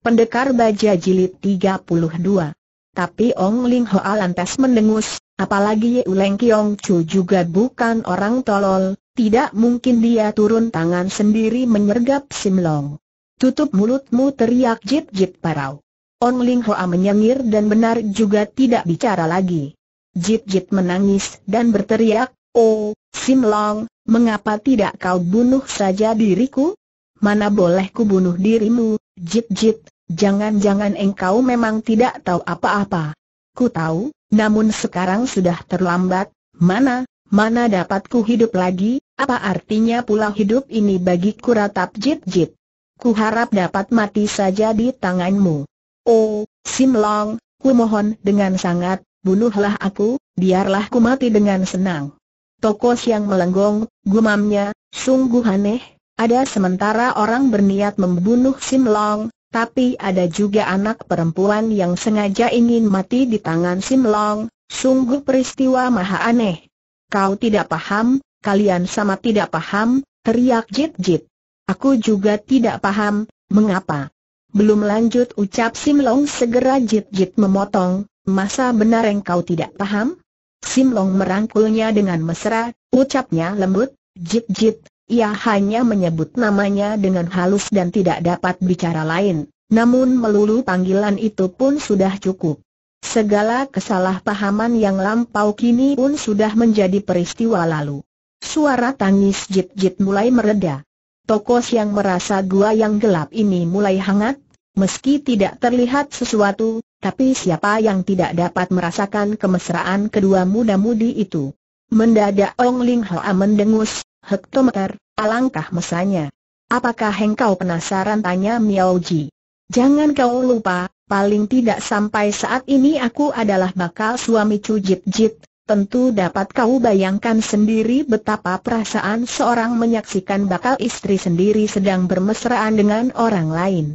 Pendekar Baja Jilid 32 Tapi Ong Ling Hoa lantas mendengus, apalagi Ye Uleng Kiong Chu juga bukan orang tolol, tidak mungkin dia turun tangan sendiri menyergap Sim Long. Tutup mulutmu teriak Jip Jip Parau. Ong Ling Hoa menyengir dan benar juga tidak bicara lagi. Jip Jip menangis dan berteriak, Oh, Sim Long, mengapa tidak kau bunuh saja diriku? Mana boleh ku bunuh dirimu, Jip Jip, Jangan-jangan engkau memang tidak tahu apa-apa. Ku tahu, namun sekarang sudah terlambat, mana, mana dapatku hidup lagi, apa artinya pula hidup ini bagiku ratap jit-jit. Ku harap dapat mati saja di tanganmu. Oh, Simlong, ku mohon dengan sangat, bunuhlah aku, biarlah ku mati dengan senang. Tokos yang melenggong, gumamnya, sungguh aneh, ada sementara orang berniat membunuh Sim Long. Tapi ada juga anak perempuan yang sengaja ingin mati di tangan Sim Long. sungguh peristiwa maha aneh. Kau tidak paham, kalian sama tidak paham, teriak Jit Jit. Aku juga tidak paham, mengapa? Belum lanjut ucap Sim Long segera Jit Jit memotong, masa benar kau tidak paham? Sim Long merangkulnya dengan mesra, ucapnya lembut, Jit Jit, ia hanya menyebut namanya dengan halus dan tidak dapat bicara lain, namun melulu panggilan itu pun sudah cukup. Segala kesalahpahaman yang lampau kini pun sudah menjadi peristiwa lalu. Suara tangis jit-jit mulai mereda. Tokos yang merasa gua yang gelap ini mulai hangat, meski tidak terlihat sesuatu, tapi siapa yang tidak dapat merasakan kemesraan kedua muda-mudi itu? Mendadak Ong Ling Hoa mendengus, hektometer, alangkah mesanya. Apakah engkau penasaran tanya Miao Ji? Jangan kau lupa, paling tidak sampai saat ini aku adalah bakal suami Chu Jit Jit, tentu dapat kau bayangkan sendiri betapa perasaan seorang menyaksikan bakal istri sendiri sedang bermesraan dengan orang lain.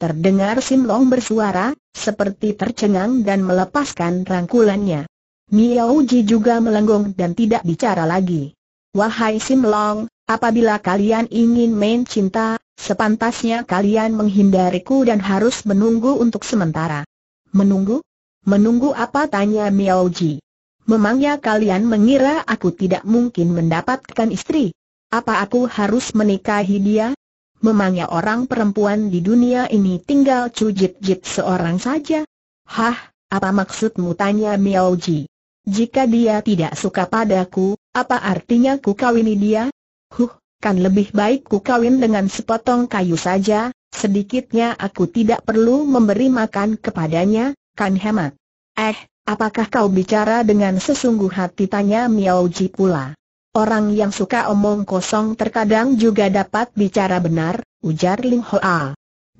Terdengar Sim Long bersuara, seperti tercengang dan melepaskan rangkulannya. Miao Ji juga melenggong dan tidak bicara lagi. Wahai Simlong, apabila kalian ingin main cinta, sepantasnya kalian menghindariku dan harus menunggu untuk sementara. Menunggu? Menunggu apa tanya Miao Ji. Memangnya kalian mengira aku tidak mungkin mendapatkan istri? Apa aku harus menikahi dia? Memangnya orang perempuan di dunia ini tinggal cujit-jit seorang saja? Hah, apa maksudmu tanya Miao Ji. Jika dia tidak suka padaku, apa artinya ku kawini dia? Huh, kan lebih baik ku kawin dengan sepotong kayu saja, sedikitnya aku tidak perlu memberi makan kepadanya, kan hemat. Eh, apakah kau bicara dengan sesungguh hati tanya Miao Ji pula. Orang yang suka omong kosong terkadang juga dapat bicara benar, ujar Ling Hoa.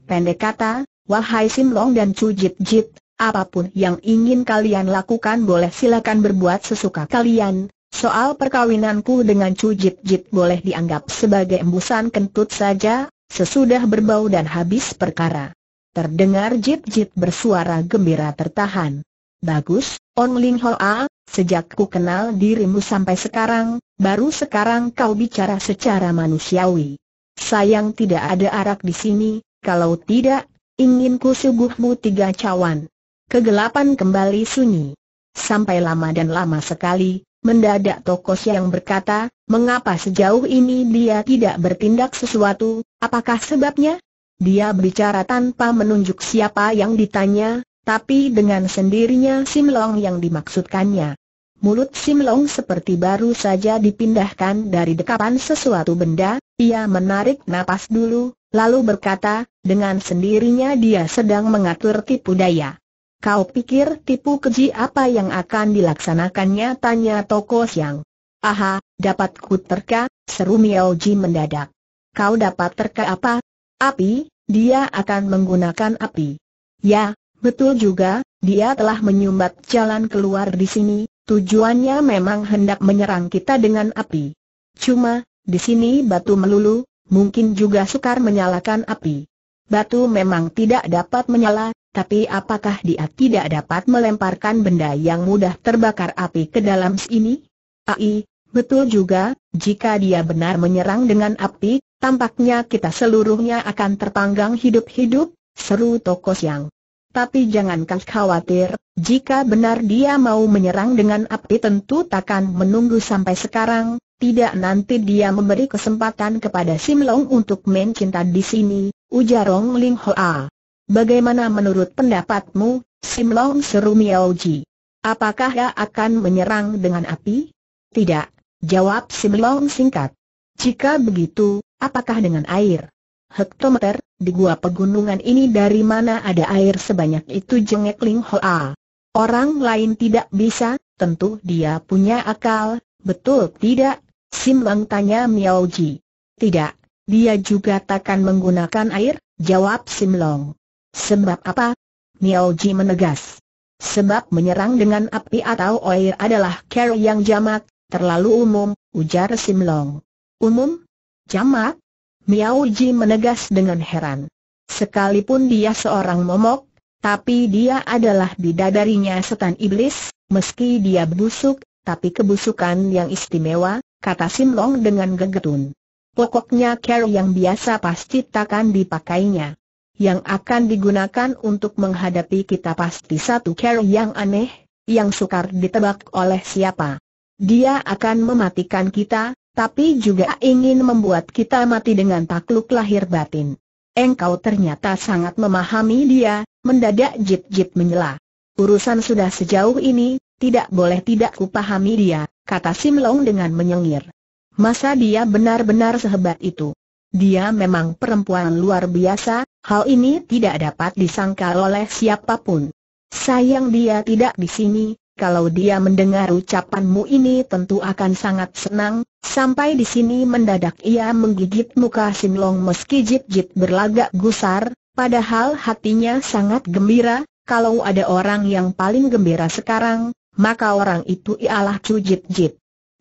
Pendek kata, wahai Sim Long dan Cujit Jit, Apapun yang ingin kalian lakukan boleh silakan berbuat sesuka kalian. Soal perkawinanku dengan Chu Jit Jit boleh dianggap sebagai embusan kentut saja, sesudah berbau dan habis perkara. Terdengar Jit Jit bersuara gembira tertahan. Bagus, On Ling Hoa, sejak ku kenal dirimu sampai sekarang, baru sekarang kau bicara secara manusiawi. Sayang tidak ada arak di sini, kalau tidak, ingin ku suguhmu tiga cawan. Kegelapan kembali sunyi. Sampai lama dan lama sekali, mendadak Tokos yang berkata, mengapa sejauh ini dia tidak bertindak sesuatu, apakah sebabnya? Dia berbicara tanpa menunjuk siapa yang ditanya, tapi dengan sendirinya Sim Long yang dimaksudkannya. Mulut Sim Long seperti baru saja dipindahkan dari dekapan sesuatu benda, ia menarik napas dulu, lalu berkata, dengan sendirinya dia sedang mengatur tipu daya. Kau pikir tipu keji apa yang akan dilaksanakannya tanya Toko Siang. Aha, dapat ku terka, seru Miao Ji mendadak. Kau dapat terka apa? Api, dia akan menggunakan api. Ya, betul juga, dia telah menyumbat jalan keluar di sini, tujuannya memang hendak menyerang kita dengan api. Cuma, di sini batu melulu, mungkin juga sukar menyalakan api batu memang tidak dapat menyala, tapi apakah dia tidak dapat melemparkan benda yang mudah terbakar api ke dalam sini? Ai, betul juga, jika dia benar menyerang dengan api, tampaknya kita seluruhnya akan terpanggang hidup-hidup, seru Toko Siang. Tapi jangan khawatir, jika benar dia mau menyerang dengan api tentu takkan menunggu sampai sekarang, tidak nanti dia memberi kesempatan kepada Simlong untuk mencinta di sini, ujar Rong Ling Hoa. Bagaimana menurut pendapatmu, Sim Long seru Miao Ji? Apakah ia akan menyerang dengan api? Tidak, jawab Sim Long singkat. Jika begitu, apakah dengan air? Hektometer, di gua pegunungan ini dari mana ada air sebanyak itu jengek Ling Hoa. Orang lain tidak bisa, tentu dia punya akal, betul tidak? Sim Lang tanya Miao Ji. Tidak, dia juga takkan menggunakan air, jawab Simlong. Sebab apa? Miao Ji menegas. Sebab menyerang dengan api atau air adalah care yang jamak, terlalu umum, ujar Simlong. Umum? Jamak? Miao Ji menegas dengan heran. Sekalipun dia seorang momok, tapi dia adalah bidadarinya setan iblis, meski dia busuk, tapi kebusukan yang istimewa, kata Simlong dengan gegetun pokoknya care yang biasa pasti takkan dipakainya. Yang akan digunakan untuk menghadapi kita pasti satu care yang aneh, yang sukar ditebak oleh siapa. Dia akan mematikan kita, tapi juga ingin membuat kita mati dengan takluk lahir batin. Engkau ternyata sangat memahami dia, mendadak jip-jip menyela. Urusan sudah sejauh ini, tidak boleh tidak kupahami dia, kata Simlong dengan menyengir. Masa dia benar-benar sehebat itu? Dia memang perempuan luar biasa, hal ini tidak dapat disangkal oleh siapapun. Sayang dia tidak di sini, kalau dia mendengar ucapanmu ini tentu akan sangat senang, sampai di sini mendadak ia menggigit muka Sinlong meski Jip Jip berlagak gusar, padahal hatinya sangat gembira, kalau ada orang yang paling gembira sekarang, maka orang itu ialah Cu Jip Jit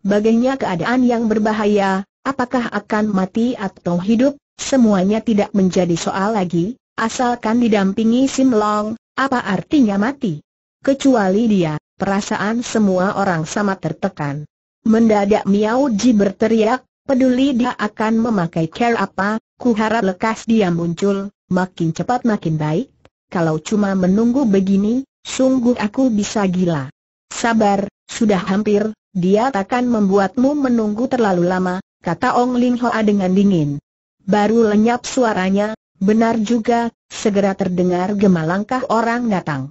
bagainya keadaan yang berbahaya, apakah akan mati atau hidup, semuanya tidak menjadi soal lagi, asalkan didampingi Sim Long, apa artinya mati? Kecuali dia, perasaan semua orang sama tertekan. Mendadak Miao Ji berteriak, peduli dia akan memakai care apa, kuharap lekas dia muncul, makin cepat makin baik. Kalau cuma menunggu begini, sungguh aku bisa gila. Sabar, sudah hampir, dia takkan membuatmu menunggu terlalu lama, kata Ong Ling Hoa dengan dingin. Baru lenyap suaranya, benar juga, segera terdengar gema langkah orang datang.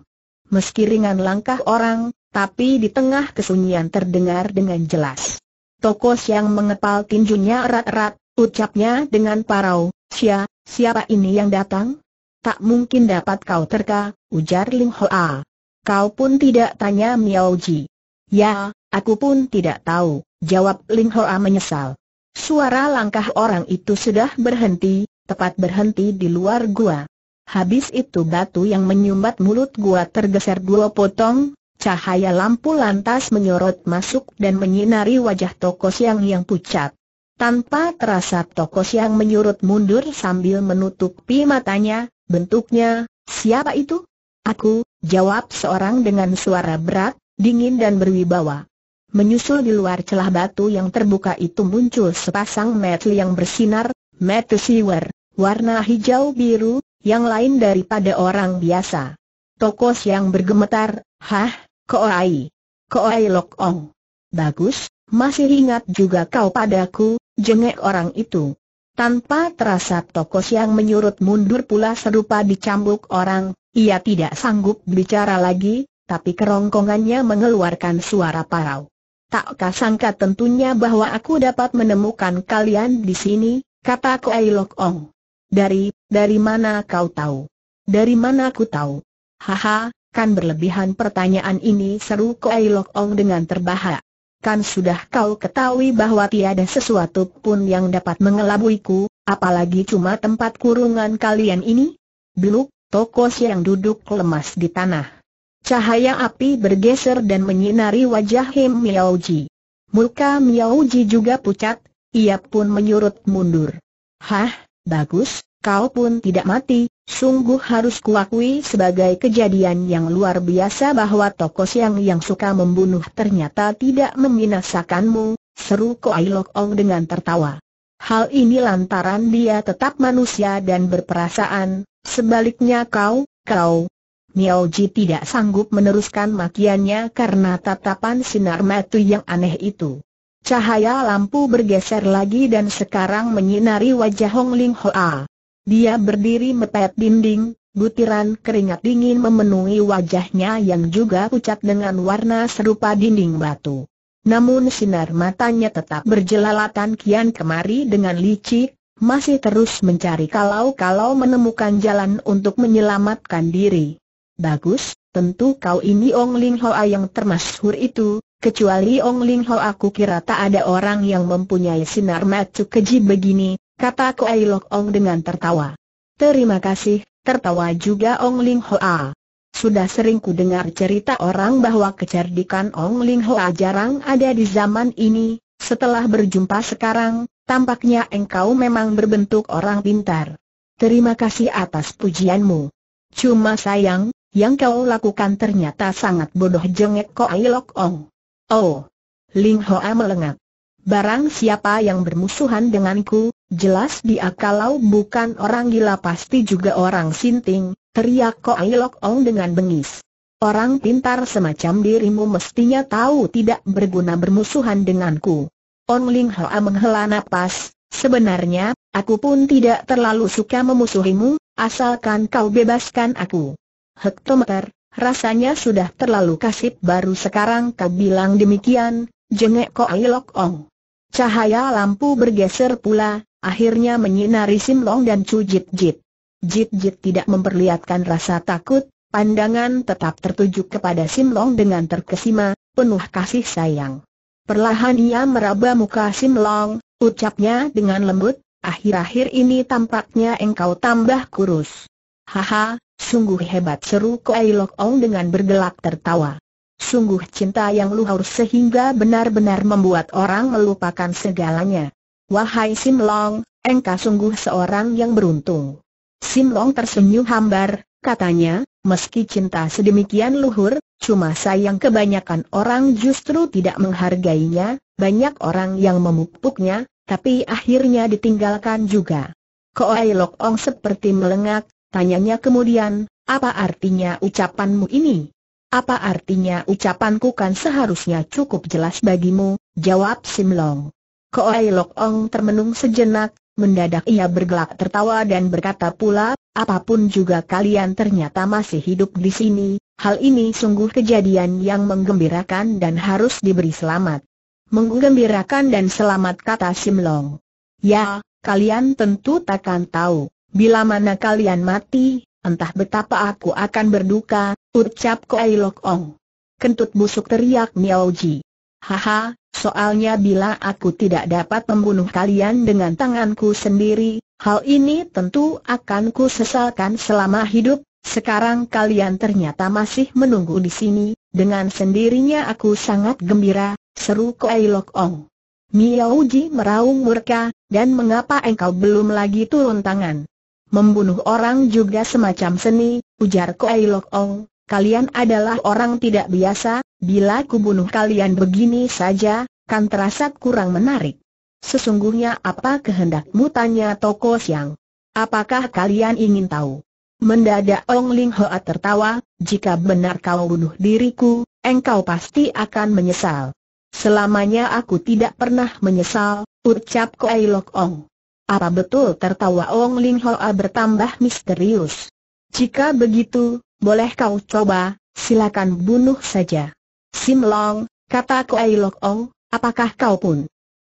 Meski ringan langkah orang, tapi di tengah kesunyian terdengar dengan jelas. Tokos yang mengepal tinjunya erat-erat, ucapnya dengan parau, Sia, siapa ini yang datang? Tak mungkin dapat kau terka, ujar Ling Hoa. Kau pun tidak tanya Miao Ji. Ya, Aku pun tidak tahu, jawab Ling Hoa menyesal. Suara langkah orang itu sudah berhenti, tepat berhenti di luar gua. Habis itu batu yang menyumbat mulut gua tergeser dua potong, cahaya lampu lantas menyorot masuk dan menyinari wajah toko siang yang pucat. Tanpa terasa toko siang menyurut mundur sambil menutupi matanya, bentuknya, siapa itu? Aku, jawab seorang dengan suara berat, dingin dan berwibawa. Menyusul di luar celah batu yang terbuka itu muncul sepasang metal yang bersinar, metal siwer, warna hijau biru, yang lain daripada orang biasa. Tokos yang bergemetar, hah, koai, koai ong. Bagus, masih ingat juga kau padaku, jengek orang itu. Tanpa terasa tokos yang menyurut mundur pula serupa dicambuk orang, ia tidak sanggup bicara lagi, tapi kerongkongannya mengeluarkan suara parau. Tak kasangka tentunya bahwa aku dapat menemukan kalian di sini, kata Koai Lok Ong. Dari, dari mana kau tahu? Dari mana aku tahu? Haha, kan berlebihan pertanyaan ini seru Koai Lok Ong dengan terbahak. Kan sudah kau ketahui bahwa tiada sesuatu pun yang dapat mengelabuiku, apalagi cuma tempat kurungan kalian ini? Beluk, toko yang duduk lemas di tanah. Cahaya api bergeser dan menyinari wajah Him Miaoji. Muka Miaoji juga pucat, ia pun menyurut mundur. Hah, bagus, kau pun tidak mati, sungguh harus kuakui sebagai kejadian yang luar biasa bahwa tokoh siang yang suka membunuh ternyata tidak membinasakanmu, seru Koai Lok Ong dengan tertawa. Hal ini lantaran dia tetap manusia dan berperasaan, sebaliknya kau, kau, Miao Ji tidak sanggup meneruskan makiannya karena tatapan sinar mata yang aneh itu. Cahaya lampu bergeser lagi dan sekarang menyinari wajah Hong Ling Hoa. Dia berdiri mepet dinding, butiran keringat dingin memenuhi wajahnya yang juga pucat dengan warna serupa dinding batu. Namun sinar matanya tetap berjelalatan kian kemari dengan licik, masih terus mencari kalau-kalau menemukan jalan untuk menyelamatkan diri. Bagus, tentu kau ini Ong Ling Hoa yang termasyhur itu, kecuali Ong Ling Hoa aku kira tak ada orang yang mempunyai sinar macu keji begini, kata Kuai Lok Ong dengan tertawa. Terima kasih, tertawa juga Ong Ling Hoa. Sudah sering ku dengar cerita orang bahwa kecerdikan Ong Ling Hoa jarang ada di zaman ini, setelah berjumpa sekarang, tampaknya engkau memang berbentuk orang pintar. Terima kasih atas pujianmu. Cuma sayang, yang kau lakukan ternyata sangat bodoh jengek Koi Lok Ong. Oh! Ling Hoa melengat. Barang siapa yang bermusuhan denganku, jelas dia kalau bukan orang gila pasti juga orang sinting, teriak Koi Lok Ong dengan bengis. Orang pintar semacam dirimu mestinya tahu tidak berguna bermusuhan denganku. On Ling Hoa menghela napas, sebenarnya, aku pun tidak terlalu suka memusuhimu, asalkan kau bebaskan aku hektometer, rasanya sudah terlalu kasip baru sekarang kau bilang demikian, jengek kok Lok Ong. Cahaya lampu bergeser pula, akhirnya menyinari Sim Long dan Chu Jit Jit. Jit Jit tidak memperlihatkan rasa takut, pandangan tetap tertuju kepada Sim Long dengan terkesima, penuh kasih sayang. Perlahan ia meraba muka Sim Long, ucapnya dengan lembut, akhir-akhir ini tampaknya engkau tambah kurus. Haha, Sungguh hebat seru Kuai Lok Ong dengan bergelak tertawa. Sungguh cinta yang luhur sehingga benar-benar membuat orang melupakan segalanya. Wahai Sim Long, engkau sungguh seorang yang beruntung. Sim Long tersenyum hambar, katanya, meski cinta sedemikian luhur, cuma sayang kebanyakan orang justru tidak menghargainya, banyak orang yang memupuknya, tapi akhirnya ditinggalkan juga. Koai Lok Ong seperti melengak, Tanyanya kemudian, apa artinya ucapanmu ini? Apa artinya ucapanku kan seharusnya cukup jelas bagimu, jawab Simlong. Koai Lok Ong termenung sejenak, mendadak ia bergelak tertawa dan berkata pula, apapun juga kalian ternyata masih hidup di sini, hal ini sungguh kejadian yang menggembirakan dan harus diberi selamat. Menggembirakan dan selamat kata Simlong. Ya, kalian tentu takkan tahu Bila mana kalian mati, entah betapa aku akan berduka, ucap Koai Lok Ong. Kentut busuk teriak Miao Ji. Haha, soalnya bila aku tidak dapat membunuh kalian dengan tanganku sendiri, hal ini tentu akan ku sesalkan selama hidup, sekarang kalian ternyata masih menunggu di sini, dengan sendirinya aku sangat gembira, seru Koai Lok Ong. Miao Ji meraung murka, dan mengapa engkau belum lagi turun tangan? Membunuh orang juga semacam seni, ujar Koai Lok Ong, kalian adalah orang tidak biasa, bila kubunuh kalian begini saja, kan terasa kurang menarik. Sesungguhnya apa kehendakmu tanya Toko Siang? Apakah kalian ingin tahu? Mendadak Ong Ling Hoa tertawa, jika benar kau bunuh diriku, engkau pasti akan menyesal. Selamanya aku tidak pernah menyesal, ucap Koai Lok Ong. Apa betul tertawa Ong Ling Hoa bertambah misterius? Jika begitu, boleh kau coba, silakan bunuh saja. Sim Long, kata Kuai Lok Ong, apakah kau pun?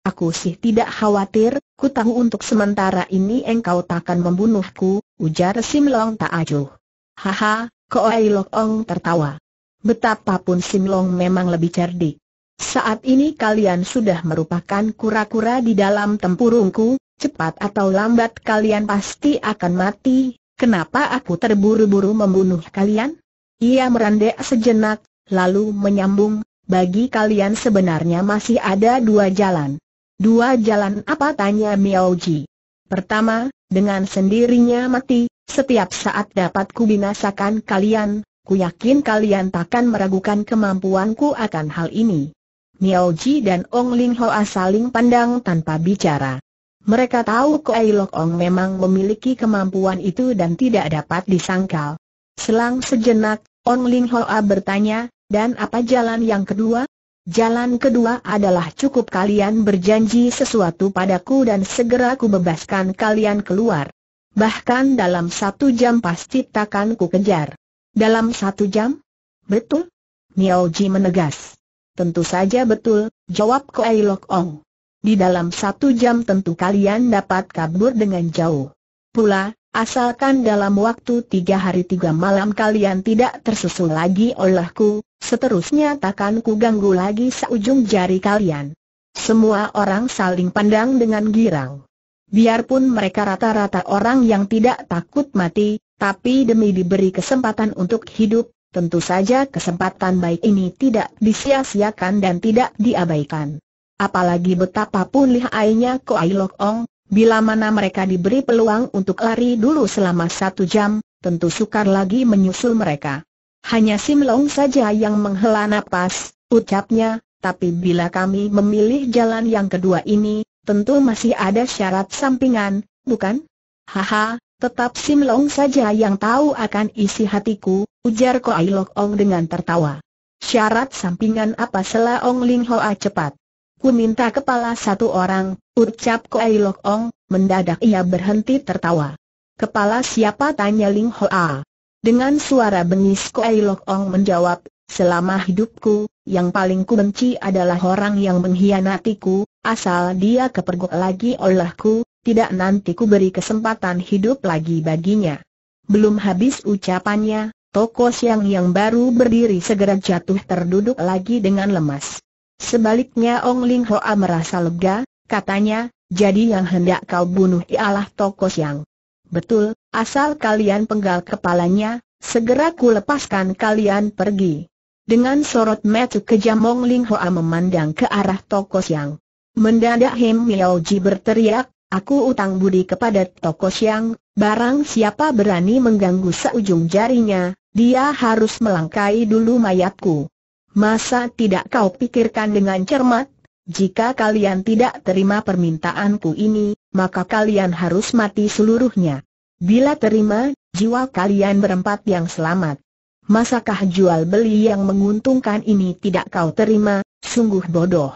Aku sih tidak khawatir, ku tahu untuk sementara ini engkau takkan membunuhku, ujar Sim Long tak ajuh. Haha, Kuai Lok Ong tertawa. Betapapun Sim Long memang lebih cerdik. Saat ini kalian sudah merupakan kura-kura di dalam tempurungku, cepat atau lambat kalian pasti akan mati, kenapa aku terburu-buru membunuh kalian? Ia merendek sejenak, lalu menyambung, bagi kalian sebenarnya masih ada dua jalan. Dua jalan apa tanya Miao Ji? Pertama, dengan sendirinya mati, setiap saat dapat kubinasakan kalian, ku yakin kalian takkan meragukan kemampuanku akan hal ini. Miao Ji dan Ong Ling Hoa saling pandang tanpa bicara. Mereka tahu Koei Lok Ong memang memiliki kemampuan itu dan tidak dapat disangkal. Selang sejenak, Ong Ling Hoa bertanya, dan apa jalan yang kedua? Jalan kedua adalah cukup kalian berjanji sesuatu padaku dan segera ku bebaskan kalian keluar. Bahkan dalam satu jam pasti takkan ku kejar. Dalam satu jam? Betul? Niao Ji menegas. Tentu saja betul, jawab Koei Lok Ong. Di dalam satu jam tentu kalian dapat kabur dengan jauh. Pula, asalkan dalam waktu tiga hari tiga malam kalian tidak tersusul lagi olehku, seterusnya takkan ku ganggu lagi seujung jari kalian. Semua orang saling pandang dengan girang. Biarpun mereka rata-rata orang yang tidak takut mati, tapi demi diberi kesempatan untuk hidup, tentu saja kesempatan baik ini tidak disia-siakan dan tidak diabaikan. Apalagi betapapun lihainya Ai Lok Ong, bila mana mereka diberi peluang untuk lari dulu selama satu jam, tentu sukar lagi menyusul mereka. Hanya Sim Long saja yang menghela nafas, ucapnya, tapi bila kami memilih jalan yang kedua ini, tentu masih ada syarat sampingan, bukan? Haha, tetap Sim Long saja yang tahu akan isi hatiku, ujar Ai Lok Ong dengan tertawa. Syarat sampingan apa selah Ong Ling Hoa cepat Ku minta kepala satu orang, ucap Ei Lok Ong, mendadak ia berhenti tertawa. Kepala siapa tanya Ling Hoa. Dengan suara bengis Ei Lok Ong menjawab, selama hidupku, yang paling ku benci adalah orang yang mengkhianatiku, asal dia kepergok lagi olehku, tidak nanti ku beri kesempatan hidup lagi baginya. Belum habis ucapannya, Toko Siang yang baru berdiri segera jatuh terduduk lagi dengan lemas. Sebaliknya Ong Ling Hoa merasa lega, katanya, jadi yang hendak kau bunuh ialah Toko Siang. Betul, asal kalian penggal kepalanya, segera ku lepaskan kalian pergi. Dengan sorot mata kejam Ong Ling Hoa memandang ke arah Toko Siang. Mendadak Hem Miao Ji berteriak, aku utang budi kepada Toko Siang, barang siapa berani mengganggu seujung jarinya, dia harus melangkai dulu mayatku. Masa tidak kau pikirkan dengan cermat? Jika kalian tidak terima permintaanku ini, maka kalian harus mati seluruhnya. Bila terima, jiwa kalian berempat yang selamat. Masakah jual beli yang menguntungkan ini tidak kau terima? Sungguh bodoh.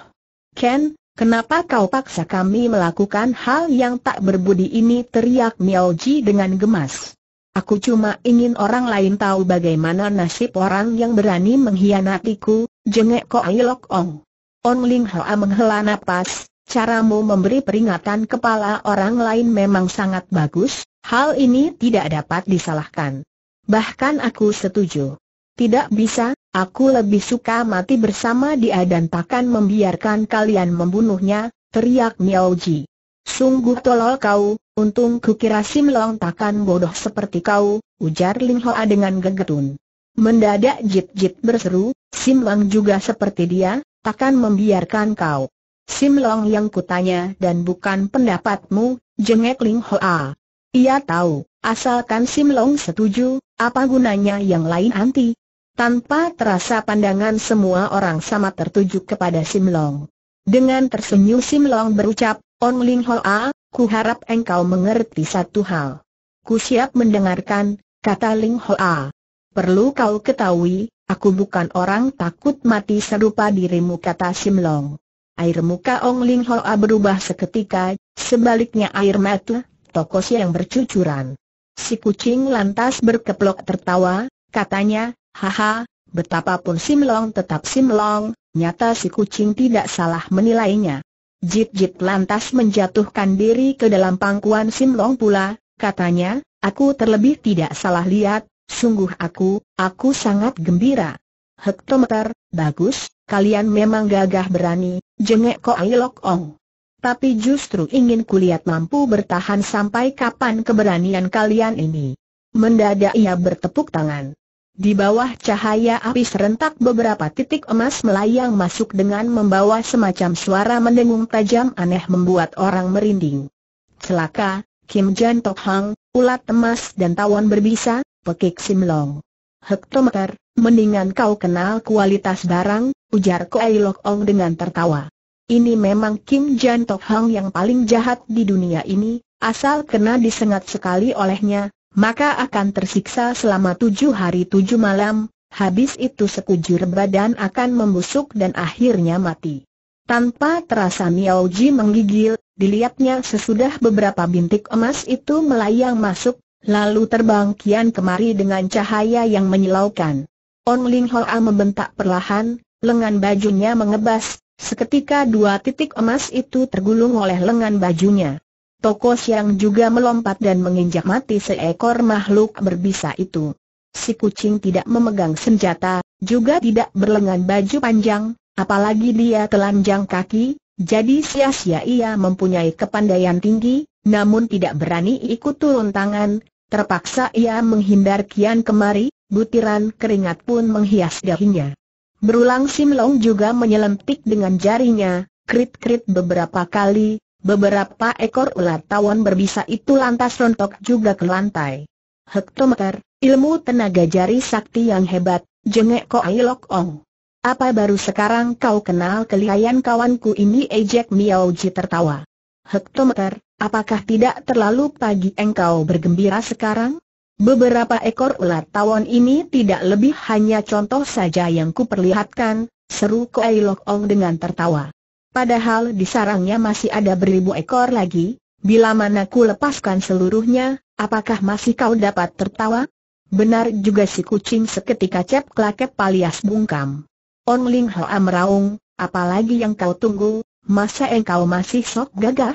Ken, kenapa kau paksa kami melakukan hal yang tak berbudi ini? teriak Miao Ji dengan gemas. Aku cuma ingin orang lain tahu bagaimana nasib orang yang berani mengkhianatiku, jengek kok Lok Ong. On Ling Hoa menghela napas, caramu memberi peringatan kepala orang lain memang sangat bagus, hal ini tidak dapat disalahkan. Bahkan aku setuju. Tidak bisa, aku lebih suka mati bersama dia dan takkan membiarkan kalian membunuhnya, teriak Miao Ji. Sungguh tolol kau, untung kukira Sim Long takkan bodoh seperti kau, ujar Lim Hoa dengan gegetun. Mendadak Jip Jip berseru, Sim Long juga seperti dia, takkan membiarkan kau. Sim Long yang kutanya dan bukan pendapatmu, jengek Ling Hoa. Ia tahu, asalkan Sim Long setuju, apa gunanya yang lain anti? Tanpa terasa pandangan semua orang sama tertuju kepada Sim Long. Dengan tersenyum Sim Long berucap, On Ling Hoa, ku harap engkau mengerti satu hal. Ku siap mendengarkan, kata Ling Hoa. Perlu kau ketahui, aku bukan orang takut mati serupa dirimu kata Simlong. Air muka Ong Ling Hoa berubah seketika, sebaliknya air mata, tokos yang bercucuran. Si kucing lantas berkeplok tertawa, katanya, haha, betapapun Simlong tetap Simlong, nyata si kucing tidak salah menilainya. Jit-jit lantas menjatuhkan diri ke dalam pangkuan Sim Long pula, katanya, aku terlebih tidak salah lihat, sungguh aku, aku sangat gembira. Hektometer, bagus, kalian memang gagah berani, jengek kok Ailok Ong. Tapi justru ingin kulihat mampu bertahan sampai kapan keberanian kalian ini. Mendadak ia bertepuk tangan. Di bawah cahaya api serentak beberapa titik emas melayang masuk dengan membawa semacam suara mendengung tajam aneh membuat orang merinding. Celaka, Kim Jan Tok Hang, ulat emas dan tawon berbisa, pekik Sim Long. Hektometer, mendingan kau kenal kualitas barang, ujar Koei Lok Ong dengan tertawa. Ini memang Kim Jan Tok Hang yang paling jahat di dunia ini, asal kena disengat sekali olehnya, maka akan tersiksa selama tujuh hari tujuh malam, habis itu sekujur badan akan membusuk dan akhirnya mati. Tanpa terasa Miao Ji menggigil, dilihatnya sesudah beberapa bintik emas itu melayang masuk, lalu terbang kian kemari dengan cahaya yang menyilaukan. On Ling Hoa membentak perlahan, lengan bajunya mengebas, seketika dua titik emas itu tergulung oleh lengan bajunya. Toko Siang juga melompat dan menginjak mati seekor makhluk berbisa itu. Si kucing tidak memegang senjata, juga tidak berlengan baju panjang, apalagi dia telanjang kaki, jadi sia-sia ia mempunyai kepandaian tinggi, namun tidak berani ikut turun tangan, terpaksa ia menghindar kian kemari, butiran keringat pun menghias dahinya. Berulang Simlong juga menyelentik dengan jarinya, krit-krit beberapa kali, Beberapa ekor ulat tawon berbisa itu lantas rontok juga ke lantai. Hektometer, ilmu tenaga jari sakti yang hebat, jengek ko Lok Ong. Apa baru sekarang kau kenal kelihayan kawanku ini ejek Miaoji tertawa. Hektometer, apakah tidak terlalu pagi engkau bergembira sekarang? Beberapa ekor ulat tawon ini tidak lebih hanya contoh saja yang kuperlihatkan, seru ko Lok Ong dengan tertawa. Padahal di sarangnya masih ada beribu ekor lagi, bila mana ku lepaskan seluruhnya, apakah masih kau dapat tertawa? Benar juga si kucing seketika cep klakep palias bungkam. Ong Ling Hoa meraung, apalagi yang kau tunggu, masa engkau masih sok gagah?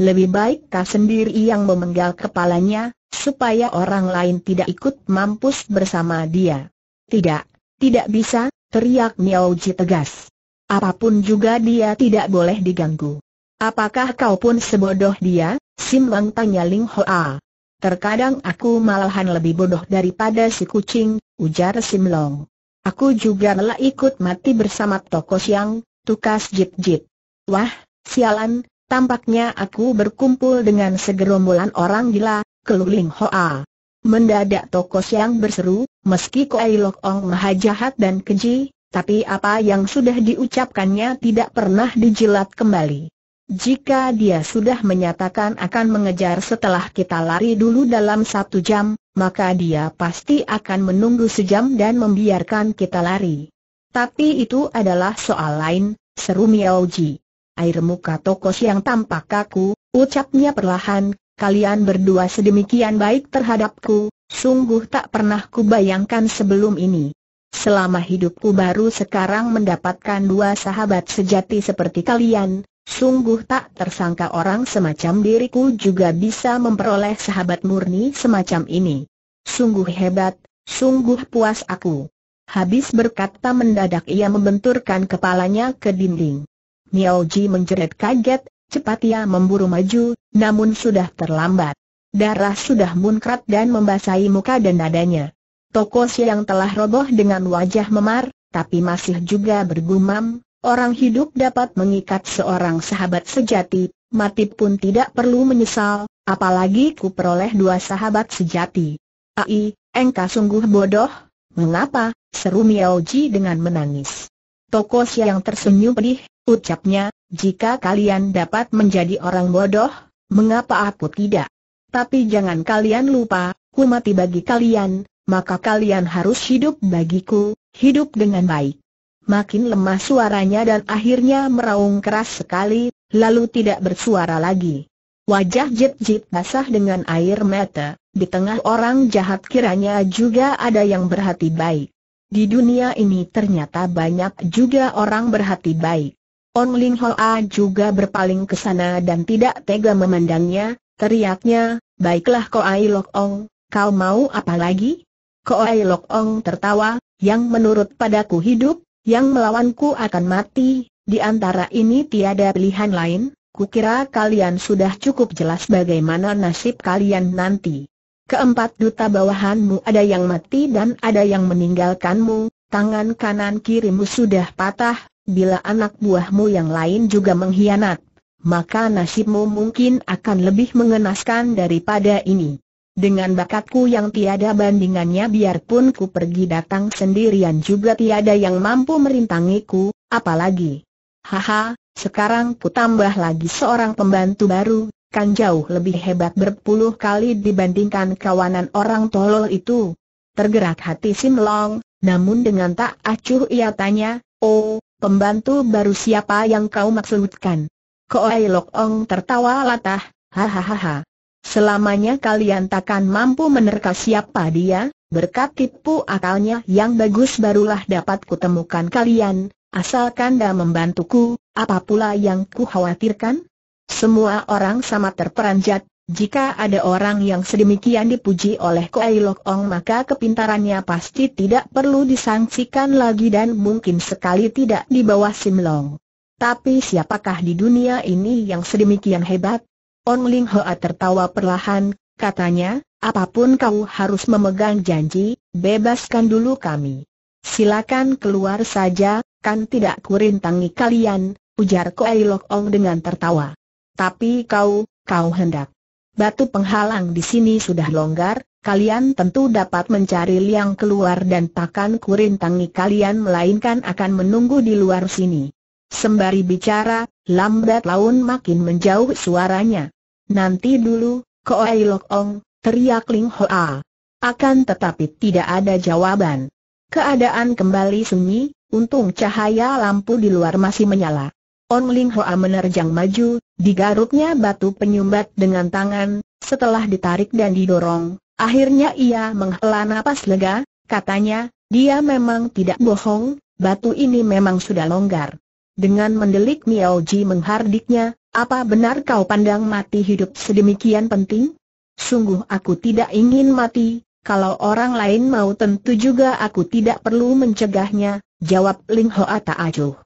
Lebih baik kau sendiri yang memenggal kepalanya, supaya orang lain tidak ikut mampus bersama dia. Tidak, tidak bisa, teriak Miao Ji tegas. Apapun juga dia tidak boleh diganggu. Apakah kau pun sebodoh dia? Sim Leng tanya Ling Hoa. Terkadang aku malahan lebih bodoh daripada si kucing, ujar Sim Long. Aku juga rela ikut mati bersama Toko Siang, tukas Jip Jip. Wah, sialan, tampaknya aku berkumpul dengan segerombolan orang gila, keluh Ling Hoa. Mendadak Toko Siang berseru, meski Koei Lok Ong maha jahat dan keji, tapi apa yang sudah diucapkannya tidak pernah dijilat kembali. Jika dia sudah menyatakan akan mengejar setelah kita lari dulu dalam satu jam, maka dia pasti akan menunggu sejam dan membiarkan kita lari. Tapi itu adalah soal lain, seru Miaoji. Air muka Tokos yang tampak kaku, ucapnya perlahan, kalian berdua sedemikian baik terhadapku, sungguh tak pernah kubayangkan sebelum ini. Selama hidupku baru sekarang mendapatkan dua sahabat sejati seperti kalian, sungguh tak tersangka orang semacam diriku juga bisa memperoleh sahabat murni semacam ini. Sungguh hebat, sungguh puas aku. Habis berkata mendadak ia membenturkan kepalanya ke dinding. Miao Ji menjerit kaget, cepat ia memburu maju, namun sudah terlambat. Darah sudah munkrat dan membasahi muka dan dadanya. Toko yang telah roboh dengan wajah memar, tapi masih juga bergumam, orang hidup dapat mengikat seorang sahabat sejati, mati pun tidak perlu menyesal, apalagi ku peroleh dua sahabat sejati. Ai, engkau sungguh bodoh, mengapa, seru Miao Ji dengan menangis. Toko yang tersenyum pedih, ucapnya, jika kalian dapat menjadi orang bodoh, mengapa aku tidak? Tapi jangan kalian lupa, ku mati bagi kalian, maka kalian harus hidup bagiku, hidup dengan baik. Makin lemah suaranya dan akhirnya meraung keras sekali, lalu tidak bersuara lagi. Wajah Jit Jit basah dengan air mata, di tengah orang jahat kiranya juga ada yang berhati baik. Di dunia ini ternyata banyak juga orang berhati baik. On Ling Hoa juga berpaling ke sana dan tidak tega memandangnya, teriaknya, Baiklah kau Ai Lok Ong, kau mau apa lagi? Koai Lok Ong tertawa, yang menurut padaku hidup, yang melawanku akan mati, di antara ini tiada pilihan lain, kukira kalian sudah cukup jelas bagaimana nasib kalian nanti. Keempat duta bawahanmu ada yang mati dan ada yang meninggalkanmu, tangan kanan kirimu sudah patah, bila anak buahmu yang lain juga mengkhianat, maka nasibmu mungkin akan lebih mengenaskan daripada ini. Dengan bakatku yang tiada bandingannya biarpun ku pergi datang sendirian juga tiada yang mampu merintangiku, apalagi. Haha, sekarang ku tambah lagi seorang pembantu baru, kan jauh lebih hebat berpuluh kali dibandingkan kawanan orang tolol itu. Tergerak hati Sim Long, namun dengan tak acuh ia tanya, Oh, pembantu baru siapa yang kau maksudkan? Koai Lok Ong tertawa latah, hahaha. Selamanya kalian takkan mampu menerka siapa dia, berkat tipu akalnya yang bagus barulah dapat kutemukan kalian, asalkan dah membantuku, apa pula yang kukhawatirkan? Semua orang sama terperanjat, jika ada orang yang sedemikian dipuji oleh Kuai Lok Ong maka kepintarannya pasti tidak perlu disangsikan lagi dan mungkin sekali tidak di bawah Simlong. Tapi siapakah di dunia ini yang sedemikian hebat? On Ling Hoa tertawa perlahan, katanya, apapun kau harus memegang janji, bebaskan dulu kami. Silakan keluar saja, kan tidak kurintangi kalian, ujar Koei Lok Ong dengan tertawa. Tapi kau, kau hendak. Batu penghalang di sini sudah longgar, kalian tentu dapat mencari liang keluar dan takkan kurintangi kalian melainkan akan menunggu di luar sini. Sembari bicara, lambat laun makin menjauh suaranya. Nanti dulu, Koei Lok Ong, teriak Ling Hoa. Akan tetapi tidak ada jawaban. Keadaan kembali sunyi, untung cahaya lampu di luar masih menyala. On Ling Hoa menerjang maju, digaruknya batu penyumbat dengan tangan, setelah ditarik dan didorong, akhirnya ia menghela napas lega, katanya, dia memang tidak bohong, batu ini memang sudah longgar. Dengan mendelik Miao Ji menghardiknya, apa benar kau pandang mati hidup sedemikian penting? Sungguh aku tidak ingin mati, kalau orang lain mau tentu juga aku tidak perlu mencegahnya, jawab Ling Hoa Ta'ajuh.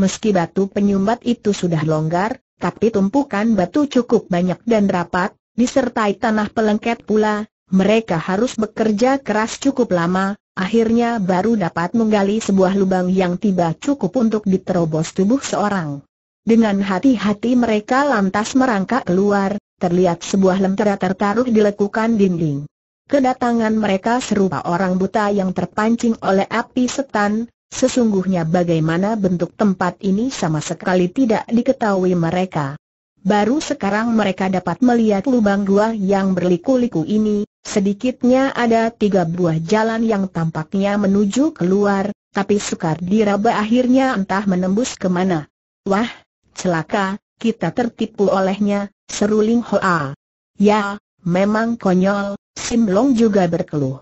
Meski batu penyumbat itu sudah longgar, tapi tumpukan batu cukup banyak dan rapat, disertai tanah pelengket pula, mereka harus bekerja keras cukup lama, akhirnya baru dapat menggali sebuah lubang yang tiba cukup untuk diterobos tubuh seorang. Dengan hati-hati mereka lantas merangkak keluar, terlihat sebuah lentera tertaruh di lekukan dinding. Kedatangan mereka serupa orang buta yang terpancing oleh api setan, sesungguhnya bagaimana bentuk tempat ini sama sekali tidak diketahui mereka. Baru sekarang mereka dapat melihat lubang gua yang berliku-liku ini, sedikitnya ada tiga buah jalan yang tampaknya menuju keluar, tapi sukar diraba akhirnya entah menembus kemana. Wah, celaka, kita tertipu olehnya, seru Ling Hoa. Ya, memang konyol, Sim Long juga berkeluh.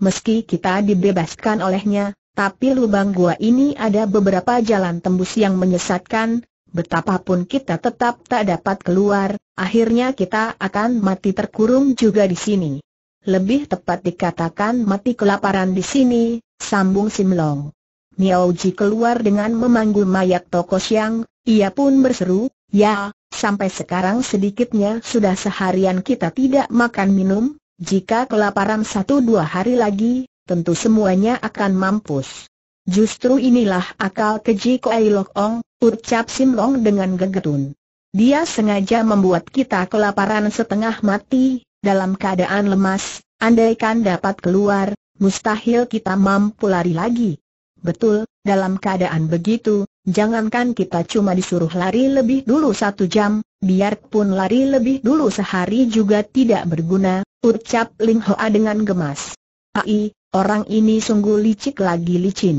Meski kita dibebaskan olehnya, tapi lubang gua ini ada beberapa jalan tembus yang menyesatkan, betapapun kita tetap tak dapat keluar, akhirnya kita akan mati terkurung juga di sini. Lebih tepat dikatakan mati kelaparan di sini, sambung Sim Long. Miaoji keluar dengan memanggul mayat Toko Siang, ia pun berseru, ya, sampai sekarang sedikitnya sudah seharian kita tidak makan minum, jika kelaparan satu dua hari lagi, tentu semuanya akan mampus. Justru inilah akal keji Koai Lok Ong, ucap Sim Long dengan gegetun. Dia sengaja membuat kita kelaparan setengah mati, dalam keadaan lemas, andaikan dapat keluar, mustahil kita mampu lari lagi. Betul, dalam keadaan begitu, jangankan kita cuma disuruh lari lebih dulu satu jam, biarpun lari lebih dulu sehari juga tidak berguna, ucap Ling Hoa dengan gemas. Ai, orang ini sungguh licik lagi licin.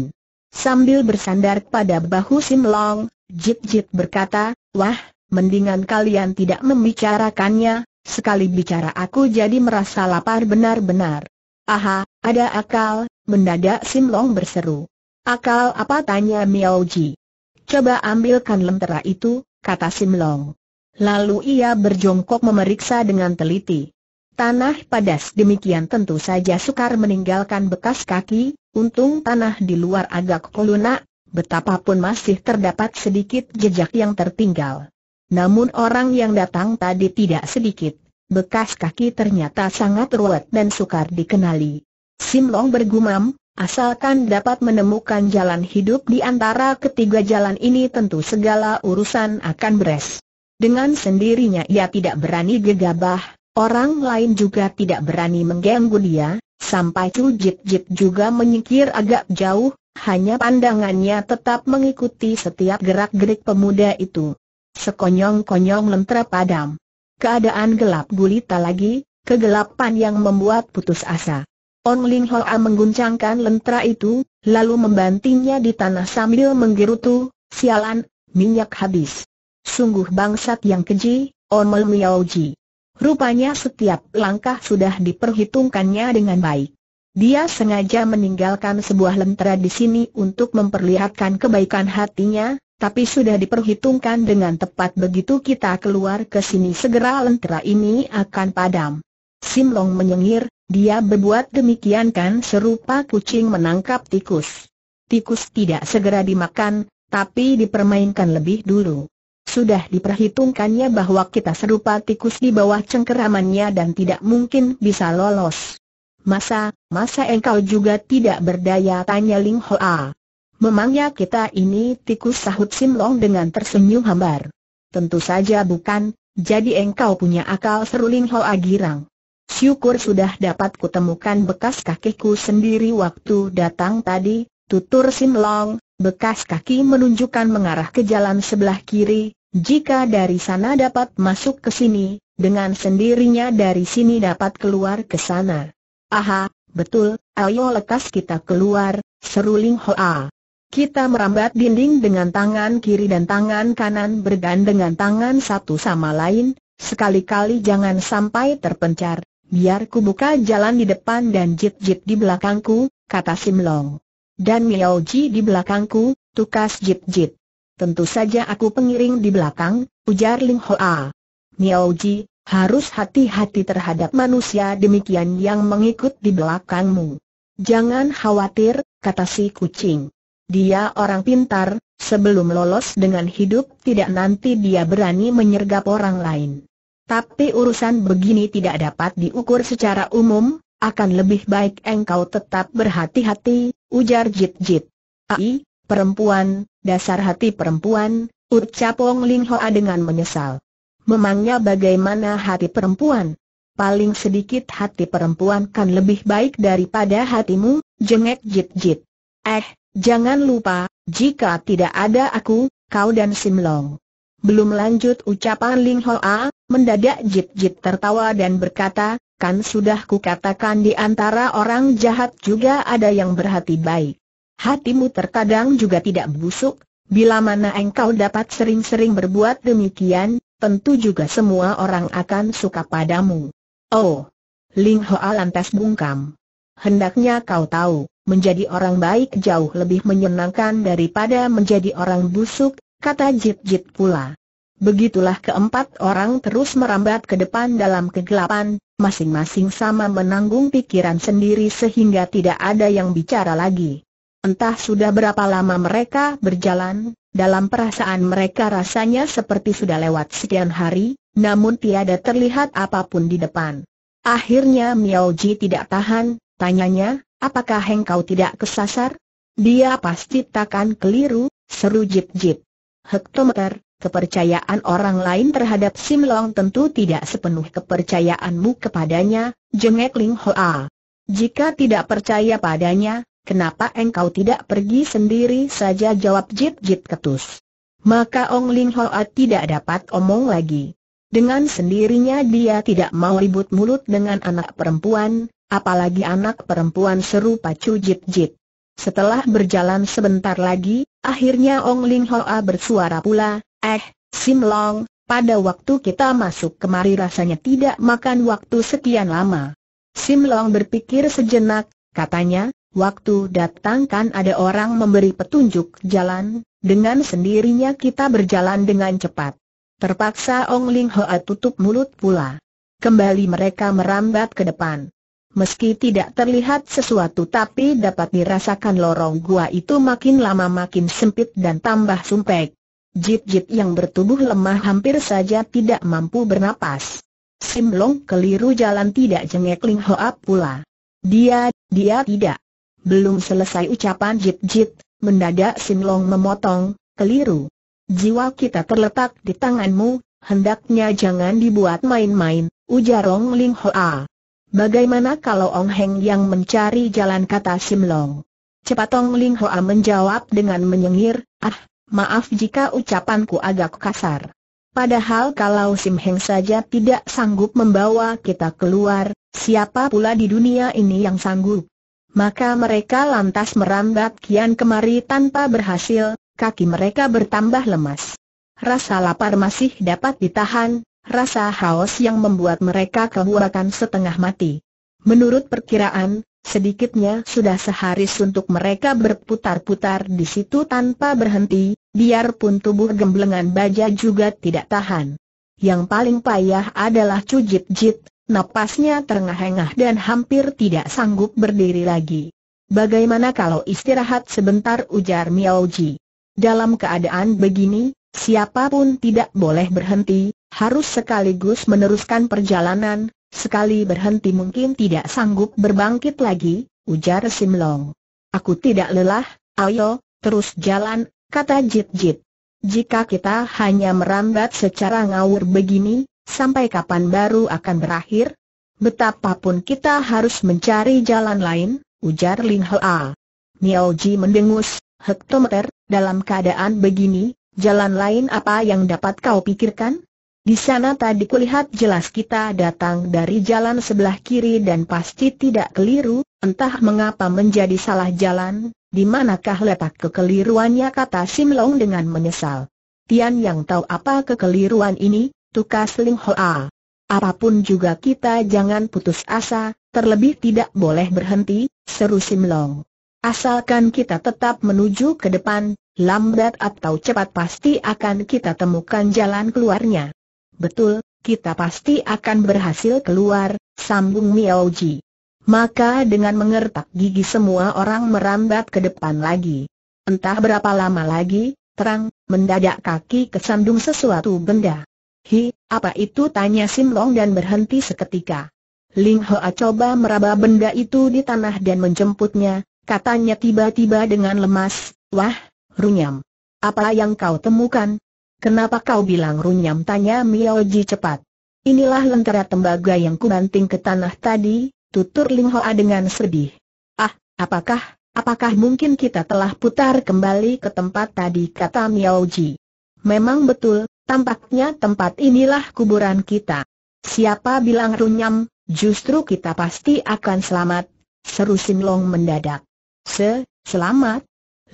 Sambil bersandar pada bahu Sim Long, Jip Jip berkata, Wah, mendingan kalian tidak membicarakannya, sekali bicara aku jadi merasa lapar benar-benar. Aha, ada akal, mendadak Sim Long berseru. Akal apa tanya Miao Ji? Coba ambilkan lentera itu, kata Sim Long. Lalu ia berjongkok memeriksa dengan teliti. Tanah padas demikian tentu saja sukar meninggalkan bekas kaki, untung tanah di luar agak kolunak, betapapun masih terdapat sedikit jejak yang tertinggal. Namun orang yang datang tadi tidak sedikit, bekas kaki ternyata sangat ruwet dan sukar dikenali. Sim Long bergumam, Asalkan dapat menemukan jalan hidup di antara ketiga jalan ini tentu segala urusan akan beres. Dengan sendirinya ia tidak berani gegabah, orang lain juga tidak berani mengganggu dia, sampai Chu Jit Jit juga menyingkir agak jauh, hanya pandangannya tetap mengikuti setiap gerak-gerik pemuda itu. Sekonyong-konyong lentera padam. Keadaan gelap gulita lagi, kegelapan yang membuat putus asa. On Ling Hoa mengguncangkan lentera itu, lalu membantingnya di tanah sambil menggerutu, sialan, minyak habis. Sungguh bangsat yang keji, Miao Ji. Rupanya setiap langkah sudah diperhitungkannya dengan baik. Dia sengaja meninggalkan sebuah lentera di sini untuk memperlihatkan kebaikan hatinya, tapi sudah diperhitungkan dengan tepat begitu kita keluar ke sini segera lentera ini akan padam. Sim Long menyengir, dia berbuat demikian kan serupa kucing menangkap tikus. Tikus tidak segera dimakan, tapi dipermainkan lebih dulu. Sudah diperhitungkannya bahwa kita serupa tikus di bawah cengkeramannya dan tidak mungkin bisa lolos. Masa, masa engkau juga tidak berdaya tanya Ling Hoa. Memangnya kita ini tikus sahut Sim Long dengan tersenyum hambar. Tentu saja bukan, jadi engkau punya akal seruling Ling Hoa girang. Syukur sudah dapat kutemukan bekas kakiku sendiri waktu datang tadi, tutur Sim Long, bekas kaki menunjukkan mengarah ke jalan sebelah kiri, jika dari sana dapat masuk ke sini, dengan sendirinya dari sini dapat keluar ke sana. Aha, betul, ayo lekas kita keluar, seru Ling Hoa. Kita merambat dinding dengan tangan kiri dan tangan kanan bergandengan tangan satu sama lain, sekali-kali jangan sampai terpencar, biar ku buka jalan di depan dan jip-jip di belakangku, kata Simlong. Dan Miao Ji di belakangku, tukas jip-jip. Tentu saja aku pengiring di belakang, ujar ling Hoa. Miao Ji, harus hati-hati terhadap manusia demikian yang mengikut di belakangmu. Jangan khawatir, kata si kucing. Dia orang pintar, sebelum lolos dengan hidup tidak nanti dia berani menyergap orang lain. Tapi urusan begini tidak dapat diukur secara umum, akan lebih baik engkau tetap berhati-hati, ujar Jit Jit. Ai, perempuan, dasar hati perempuan, ucap Wong Ling Hoa dengan menyesal. Memangnya bagaimana hati perempuan? Paling sedikit hati perempuan kan lebih baik daripada hatimu, jengek Jit Jit. Eh, jangan lupa, jika tidak ada aku, kau dan Sim Long. Belum lanjut ucapan Ling Hoa, Mendadak Jit-Jit tertawa dan berkata, kan sudah kukatakan di antara orang jahat juga ada yang berhati baik. Hatimu terkadang juga tidak busuk, bila mana engkau dapat sering-sering berbuat demikian, tentu juga semua orang akan suka padamu. Oh! Ling Hoa lantas bungkam. Hendaknya kau tahu, menjadi orang baik jauh lebih menyenangkan daripada menjadi orang busuk, kata Jit Jit pula. Begitulah keempat orang terus merambat ke depan dalam kegelapan, masing-masing sama menanggung pikiran sendiri sehingga tidak ada yang bicara lagi. Entah sudah berapa lama mereka berjalan, dalam perasaan mereka rasanya seperti sudah lewat sekian hari, namun tiada terlihat apapun di depan. Akhirnya Miao Ji tidak tahan, tanyanya, apakah engkau tidak kesasar? Dia pasti takkan keliru, seru Jip Jip. Hektometer, Kepercayaan orang lain terhadap Sim Long tentu tidak sepenuh kepercayaanmu kepadanya, jengek Ling Hoa. Jika tidak percaya padanya, kenapa engkau tidak pergi sendiri saja jawab Jit Jit ketus. Maka Ong Ling Hoa tidak dapat omong lagi. Dengan sendirinya dia tidak mau ribut mulut dengan anak perempuan, apalagi anak perempuan serupa Cu Jit Jit. Setelah berjalan sebentar lagi, akhirnya Ong Ling Hoa bersuara pula, Eh, Sim Long, pada waktu kita masuk kemari rasanya tidak makan waktu sekian lama. Sim Long berpikir sejenak, katanya, waktu datangkan ada orang memberi petunjuk jalan, dengan sendirinya kita berjalan dengan cepat. Terpaksa Ong Ling Hoa tutup mulut pula. Kembali mereka merambat ke depan. Meski tidak terlihat sesuatu tapi dapat dirasakan lorong gua itu makin lama makin sempit dan tambah sumpek. Jit-jit yang bertubuh lemah hampir saja tidak mampu bernapas. Sim Long keliru jalan tidak jengek Ling Hoa pula. Dia, dia tidak. Belum selesai ucapan jit-jit, mendadak Sim Long memotong, keliru. Jiwa kita terletak di tanganmu, hendaknya jangan dibuat main-main, ujar Ong Ling Hoa. Bagaimana kalau Ong Heng yang mencari jalan kata Sim Long? Cepat Ong Ling Hoa menjawab dengan menyengir, ah, maaf jika ucapanku agak kasar. Padahal kalau Sim Heng saja tidak sanggup membawa kita keluar, siapa pula di dunia ini yang sanggup? Maka mereka lantas merambat kian kemari tanpa berhasil, kaki mereka bertambah lemas. Rasa lapar masih dapat ditahan, rasa haus yang membuat mereka kehuakan setengah mati. Menurut perkiraan, Sedikitnya sudah sehari untuk mereka berputar-putar di situ tanpa berhenti, biarpun tubuh gemblengan baja juga tidak tahan. Yang paling payah adalah Cujit Jit, napasnya terengah-engah dan hampir tidak sanggup berdiri lagi. Bagaimana kalau istirahat sebentar ujar Miaoji. Dalam keadaan begini, siapapun tidak boleh berhenti, harus sekaligus meneruskan perjalanan, Sekali berhenti mungkin tidak sanggup berbangkit lagi, ujar Simlong. Aku tidak lelah, ayo, terus jalan, kata Jit Jit. Jika kita hanya merambat secara ngawur begini, sampai kapan baru akan berakhir? Betapapun kita harus mencari jalan lain, ujar Lin Hoa. Niao Ji mendengus, hektometer, dalam keadaan begini, jalan lain apa yang dapat kau pikirkan? Di sana tadi kulihat jelas kita datang dari jalan sebelah kiri dan pasti tidak keliru, entah mengapa menjadi salah jalan, di manakah letak kekeliruannya kata Sim Long dengan menyesal. Tian yang tahu apa kekeliruan ini, tukas Ling Hoa. Apapun juga kita jangan putus asa, terlebih tidak boleh berhenti, seru Sim Long. Asalkan kita tetap menuju ke depan, lambat atau cepat pasti akan kita temukan jalan keluarnya. Betul, kita pasti akan berhasil keluar, sambung Miaoji. Maka dengan mengertak gigi semua orang merambat ke depan lagi. Entah berapa lama lagi, terang, mendadak kaki kesandung sesuatu benda. Hi, apa itu tanya Sim Long dan berhenti seketika. Ling Hoa coba meraba benda itu di tanah dan menjemputnya, katanya tiba-tiba dengan lemas, wah, runyam. Apa yang kau temukan, Kenapa kau bilang runyam tanya Mioji cepat. Inilah lentera tembaga yang kubanting ke tanah tadi, tutur Ling Hoa dengan sedih. Ah, apakah, apakah mungkin kita telah putar kembali ke tempat tadi kata Mioji. Memang betul, tampaknya tempat inilah kuburan kita. Siapa bilang runyam, justru kita pasti akan selamat, seru Long mendadak. Se, selamat?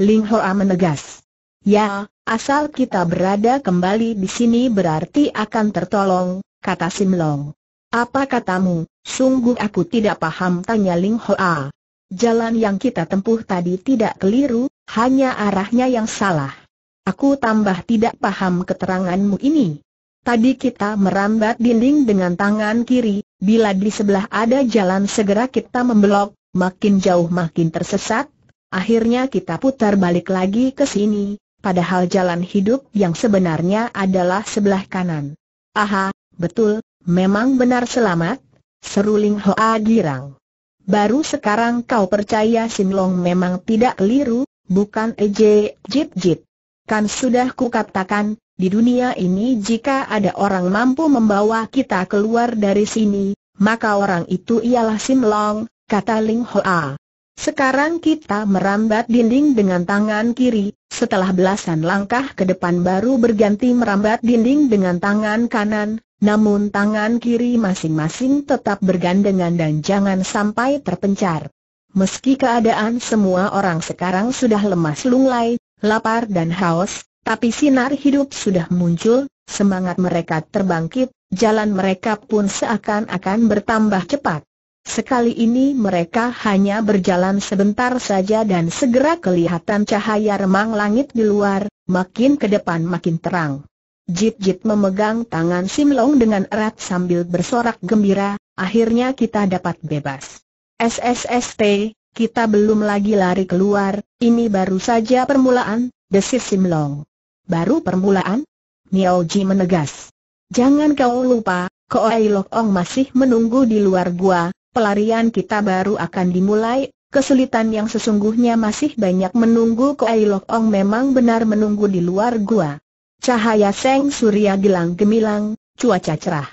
Ling Hoa menegas. Ya, Asal kita berada kembali di sini berarti akan tertolong, kata Simlong. Apa katamu, sungguh aku tidak paham tanya Ling Hoa. Jalan yang kita tempuh tadi tidak keliru, hanya arahnya yang salah. Aku tambah tidak paham keteranganmu ini. Tadi kita merambat dinding dengan tangan kiri, bila di sebelah ada jalan segera kita membelok, makin jauh makin tersesat, akhirnya kita putar balik lagi ke sini, padahal jalan hidup yang sebenarnya adalah sebelah kanan. Aha, betul, memang benar selamat, Seruling Hoa girang. Baru sekarang kau percaya Sinlong memang tidak keliru, bukan Eje eh, Jip Jip? Kan sudah kukatakan, di dunia ini jika ada orang mampu membawa kita keluar dari sini, maka orang itu ialah Sinlong, kata Ling Hoa. Sekarang kita merambat dinding dengan tangan kiri, setelah belasan langkah ke depan baru berganti merambat dinding dengan tangan kanan, namun tangan kiri masing-masing tetap bergandengan dan jangan sampai terpencar. Meski keadaan semua orang sekarang sudah lemas lunglai, lapar dan haus, tapi sinar hidup sudah muncul, semangat mereka terbangkit, jalan mereka pun seakan-akan bertambah cepat. Sekali ini mereka hanya berjalan sebentar saja dan segera kelihatan cahaya remang langit di luar, makin ke depan makin terang. Jit Jit memegang tangan Sim Long dengan erat sambil bersorak gembira, akhirnya kita dapat bebas. SSST, kita belum lagi lari keluar, ini baru saja permulaan, desis Sim Long. Baru permulaan? Miao Ji menegas. Jangan kau lupa, Koai Lok Ong masih menunggu di luar gua, pelarian kita baru akan dimulai, kesulitan yang sesungguhnya masih banyak menunggu Koai Lok Ong memang benar menunggu di luar gua. Cahaya Seng Surya gelang gemilang, cuaca cerah.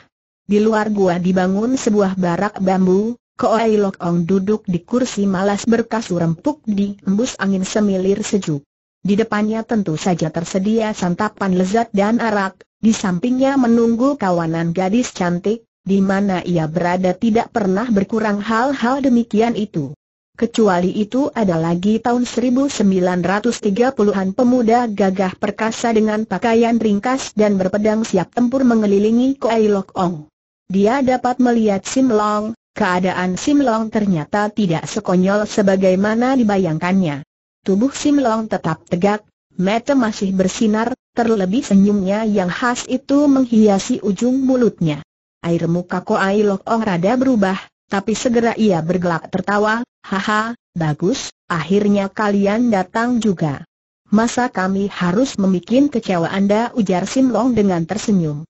Di luar gua dibangun sebuah barak bambu, Koai Lok Ong duduk di kursi malas berkasur empuk di embus angin semilir sejuk. Di depannya tentu saja tersedia santapan lezat dan arak, di sampingnya menunggu kawanan gadis cantik, di mana ia berada tidak pernah berkurang hal-hal demikian itu. Kecuali itu ada lagi tahun 1930-an pemuda gagah perkasa dengan pakaian ringkas dan berpedang siap tempur mengelilingi Koei Lok Ong. Dia dapat melihat Sim Long, keadaan Sim Long ternyata tidak sekonyol sebagaimana dibayangkannya. Tubuh Sim Long tetap tegak, mata masih bersinar, terlebih senyumnya yang khas itu menghiasi ujung mulutnya air muka Koai Lok Ong rada berubah, tapi segera ia bergelak tertawa, haha, bagus, akhirnya kalian datang juga. Masa kami harus membuat kecewa Anda ujar Simlong dengan tersenyum.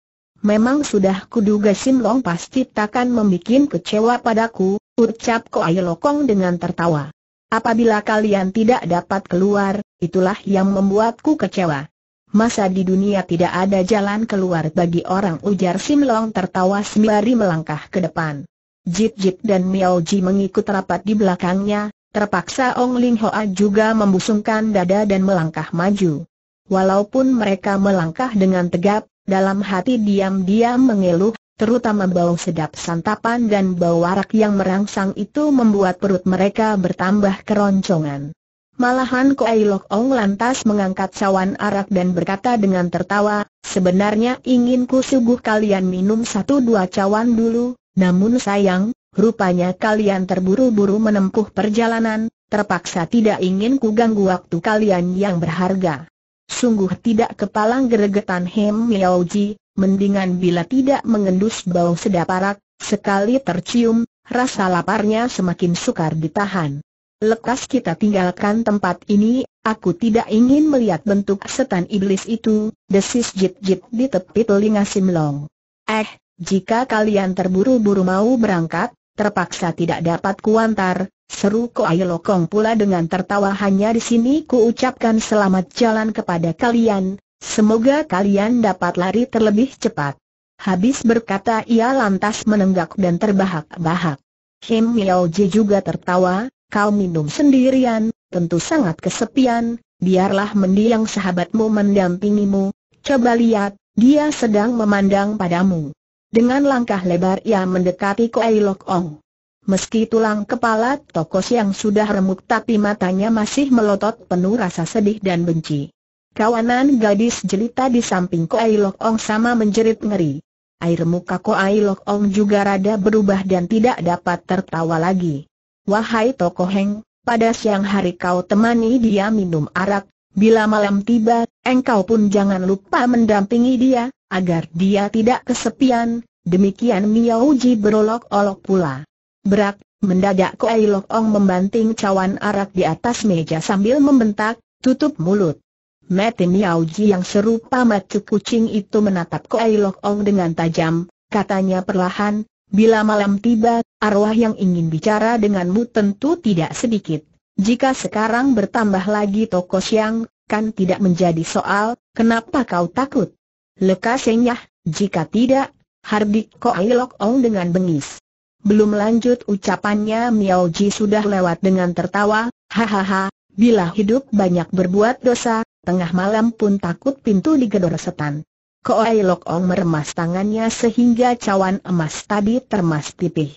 Memang sudah kuduga Simlong pasti takkan membuat kecewa padaku, ucap Koai Lokong dengan tertawa. Apabila kalian tidak dapat keluar, itulah yang membuatku kecewa. Masa di dunia tidak ada jalan keluar bagi orang ujar Simlong tertawa sembari melangkah ke depan. Jit Jit dan Miao Ji mengikut rapat di belakangnya, terpaksa Ong Ling Hoa juga membusungkan dada dan melangkah maju. Walaupun mereka melangkah dengan tegap, dalam hati diam-diam mengeluh, terutama bau sedap santapan dan bau warak yang merangsang itu membuat perut mereka bertambah keroncongan. Malahan Koai Lok Ong lantas mengangkat cawan arak dan berkata dengan tertawa, sebenarnya ingin ku suguh kalian minum satu dua cawan dulu, namun sayang, rupanya kalian terburu-buru menempuh perjalanan, terpaksa tidak ingin ku ganggu waktu kalian yang berharga. Sungguh tidak kepalang geregetan Hem Miaoji, mendingan bila tidak mengendus bau sedap arak, sekali tercium, rasa laparnya semakin sukar ditahan lekas kita tinggalkan tempat ini, aku tidak ingin melihat bentuk setan iblis itu, desis jit-jit di tepi telinga Simlong. Eh, jika kalian terburu-buru mau berangkat, terpaksa tidak dapat kuantar, seru ayo Lokong pula dengan tertawa hanya di sini ku ucapkan selamat jalan kepada kalian, semoga kalian dapat lari terlebih cepat. Habis berkata ia lantas menenggak dan terbahak-bahak. Kim Miao Ji juga tertawa, kau minum sendirian, tentu sangat kesepian, biarlah mendiang sahabatmu mendampingimu, coba lihat, dia sedang memandang padamu. Dengan langkah lebar ia mendekati Koei Lok Ong. Meski tulang kepala Tokos yang sudah remuk tapi matanya masih melotot penuh rasa sedih dan benci. Kawanan gadis jelita di samping Koei Lok Ong sama menjerit ngeri. Air muka Koai Lok Ong juga rada berubah dan tidak dapat tertawa lagi. Wahai Tokoheng, pada siang hari kau temani dia minum arak, bila malam tiba, engkau pun jangan lupa mendampingi dia, agar dia tidak kesepian, demikian Miauji berolok-olok pula. Berak, mendadak Kuai Lok Ong membanting cawan arak di atas meja sambil membentak, tutup mulut. Mati Miauji yang serupa macu kucing itu menatap Kuai Lok Ong dengan tajam, katanya perlahan, Bila malam tiba, arwah yang ingin bicara denganmu tentu tidak sedikit. Jika sekarang bertambah lagi toko siang, kan tidak menjadi soal, kenapa kau takut? Leka senyah, jika tidak, Hardik kok ilok Ong dengan bengis. Belum lanjut ucapannya Miao Ji sudah lewat dengan tertawa, hahaha, bila hidup banyak berbuat dosa, tengah malam pun takut pintu digedor setan. Koai Lok Ong meremas tangannya sehingga cawan emas tadi termas tipih.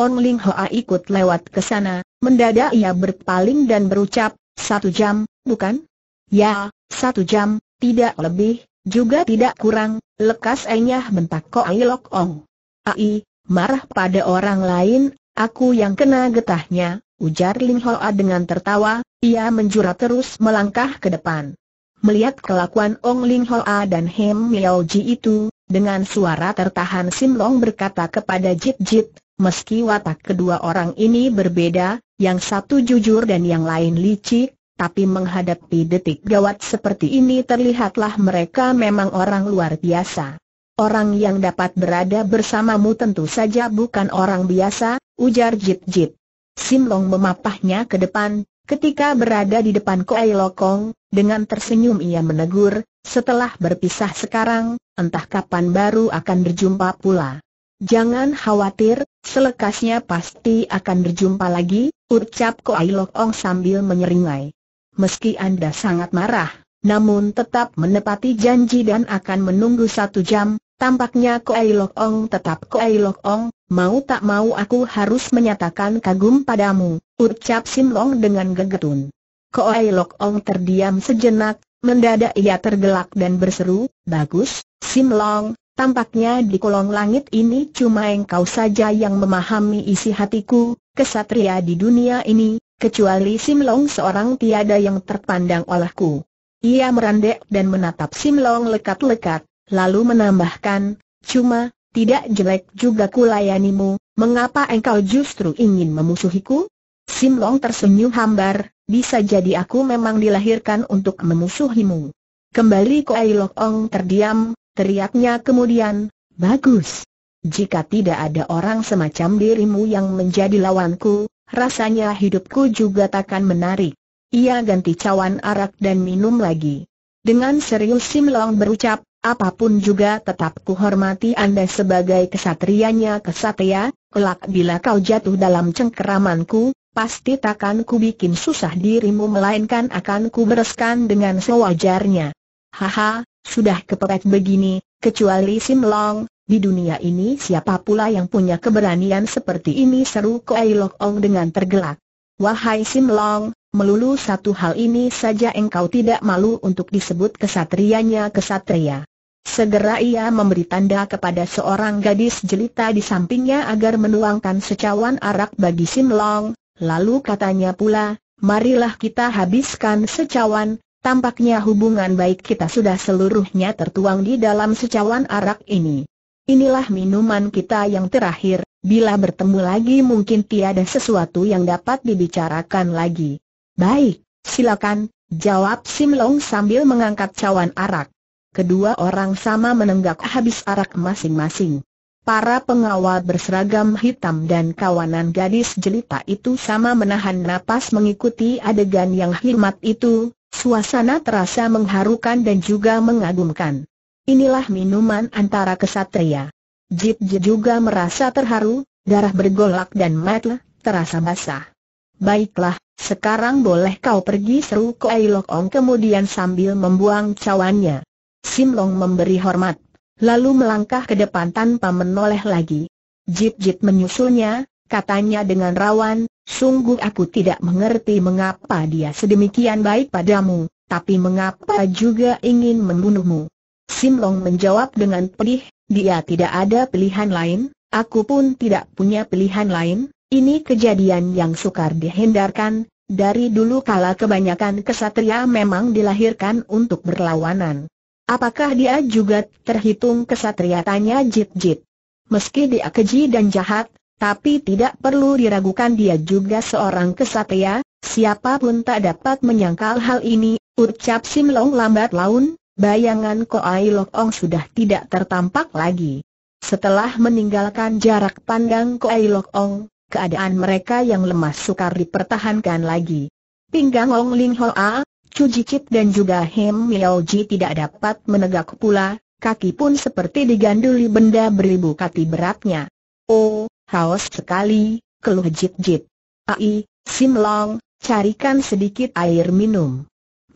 Ong Ling Hoa ikut lewat ke sana, mendadak ia berpaling dan berucap, satu jam, bukan? Ya, satu jam, tidak lebih, juga tidak kurang, lekas enyah bentak Koai Lok Ong. Ai, marah pada orang lain, aku yang kena getahnya, ujar Ling Hoa dengan tertawa, ia menjura terus melangkah ke depan. Melihat kelakuan Ong Ling Hoa dan Hem Miao Ji itu, dengan suara tertahan Sim Long berkata kepada Jit Jit, meski watak kedua orang ini berbeda, yang satu jujur dan yang lain licik, tapi menghadapi detik gawat seperti ini terlihatlah mereka memang orang luar biasa. Orang yang dapat berada bersamamu tentu saja bukan orang biasa, ujar Jit Jit. Sim Long memapahnya ke depan, ketika berada di depan Koai Lokong, dengan tersenyum ia menegur, setelah berpisah sekarang, entah kapan baru akan berjumpa pula. Jangan khawatir, selekasnya pasti akan berjumpa lagi, ucap Koai Lok Ong sambil menyeringai. Meski Anda sangat marah, namun tetap menepati janji dan akan menunggu satu jam, tampaknya Koai Lok Ong tetap Koai Lok Ong, mau tak mau aku harus menyatakan kagum padamu, ucap Sim Long dengan gegetun. Koai Lok Ong terdiam sejenak, mendadak ia tergelak dan berseru, Bagus, Sim Long, tampaknya di kolong langit ini cuma engkau saja yang memahami isi hatiku, kesatria di dunia ini, kecuali Sim Long seorang tiada yang terpandang olehku. Ia merandek dan menatap Sim Long lekat-lekat, lalu menambahkan, Cuma, tidak jelek juga kulayanimu, mengapa engkau justru ingin memusuhiku? Sim Long tersenyum hambar, bisa jadi aku memang dilahirkan untuk memusuhimu. Kembali Koai Lok Ong terdiam, teriaknya kemudian, bagus. Jika tidak ada orang semacam dirimu yang menjadi lawanku, rasanya hidupku juga takkan menarik. Ia ganti cawan arak dan minum lagi. Dengan serius Sim Long berucap, apapun juga tetap kuhormati Anda sebagai kesatrianya kesatria, kelak bila kau jatuh dalam cengkeramanku, pasti takkan ku bikin susah dirimu melainkan akan ku bereskan dengan sewajarnya. Haha, sudah kepepet begini, kecuali Sim Long, di dunia ini siapa pula yang punya keberanian seperti ini seru Koei Lok Ong dengan tergelak. Wahai Sim Long, melulu satu hal ini saja engkau tidak malu untuk disebut kesatrianya kesatria. Segera ia memberi tanda kepada seorang gadis jelita di sampingnya agar menuangkan secawan arak bagi Sim Long, Lalu katanya pula, marilah kita habiskan secawan, tampaknya hubungan baik kita sudah seluruhnya tertuang di dalam secawan arak ini. Inilah minuman kita yang terakhir, bila bertemu lagi mungkin tiada sesuatu yang dapat dibicarakan lagi. Baik, silakan, jawab Sim Long sambil mengangkat cawan arak. Kedua orang sama menenggak habis arak masing-masing. Para pengawal berseragam hitam dan kawanan gadis jelita itu sama menahan napas mengikuti adegan yang hikmat itu, suasana terasa mengharukan dan juga mengagumkan. Inilah minuman antara kesatria. Jip juga merasa terharu, darah bergolak dan mata terasa basah. Baiklah, sekarang boleh kau pergi seru Koai Ong kemudian sambil membuang cawannya. Simlong memberi hormat lalu melangkah ke depan tanpa menoleh lagi. Jip-jip menyusulnya, katanya dengan rawan, sungguh aku tidak mengerti mengapa dia sedemikian baik padamu, tapi mengapa juga ingin membunuhmu. Simlong menjawab dengan pedih, dia tidak ada pilihan lain, aku pun tidak punya pilihan lain, ini kejadian yang sukar dihindarkan, dari dulu kala kebanyakan kesatria memang dilahirkan untuk berlawanan. Apakah dia juga terhitung kesatria tanya Jit Jit? Meski dia keji dan jahat, tapi tidak perlu diragukan dia juga seorang kesatria, siapapun tak dapat menyangkal hal ini, ucap Sim Long lambat laun, bayangan Ko Lok Ong sudah tidak tertampak lagi. Setelah meninggalkan jarak pandang Ko Lok Ong, keadaan mereka yang lemah sukar dipertahankan lagi. Pinggang Ong Ling a? Cujikit dan juga Hem Ji tidak dapat menegak pula, kaki pun seperti diganduli benda beribu kati beratnya. Oh, haus sekali, keluh Jit Jit. Ai, Sim Long, carikan sedikit air minum.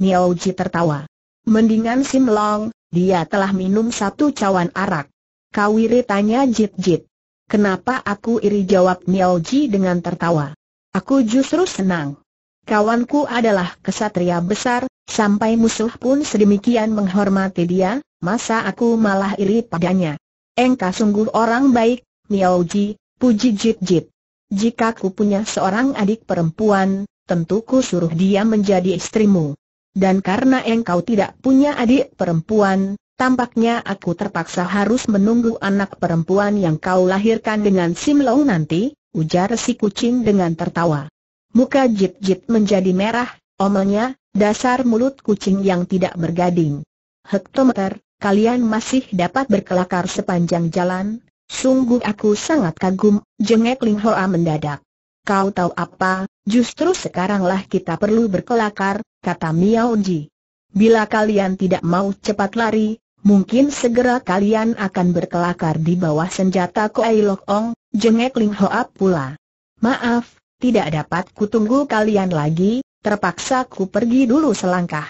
Ji tertawa. Mendingan Sim Long, dia telah minum satu cawan arak. Kawiri tanya Jit Jit. Kenapa aku iri jawab Ji dengan tertawa. Aku justru senang. Kawanku adalah kesatria besar, sampai musuh pun sedemikian menghormati dia, masa aku malah iri padanya. Engkau sungguh orang baik, Ji, puji Jit Jit. Jika ku punya seorang adik perempuan, tentu ku suruh dia menjadi istrimu. Dan karena engkau tidak punya adik perempuan, Tampaknya aku terpaksa harus menunggu anak perempuan yang kau lahirkan dengan Simlong nanti, ujar si kucing dengan tertawa. Muka jip-jip menjadi merah, omelnya, dasar mulut kucing yang tidak bergading. Hektometer, kalian masih dapat berkelakar sepanjang jalan, sungguh aku sangat kagum, jengek Ling Hoa mendadak. Kau tahu apa, justru sekaranglah kita perlu berkelakar, kata Miao Ji. Bila kalian tidak mau cepat lari, mungkin segera kalian akan berkelakar di bawah senjata Koai Lok Ong, jengek Ling Hoa pula. Maaf, tidak dapat kutunggu kalian lagi, terpaksa ku pergi dulu selangkah.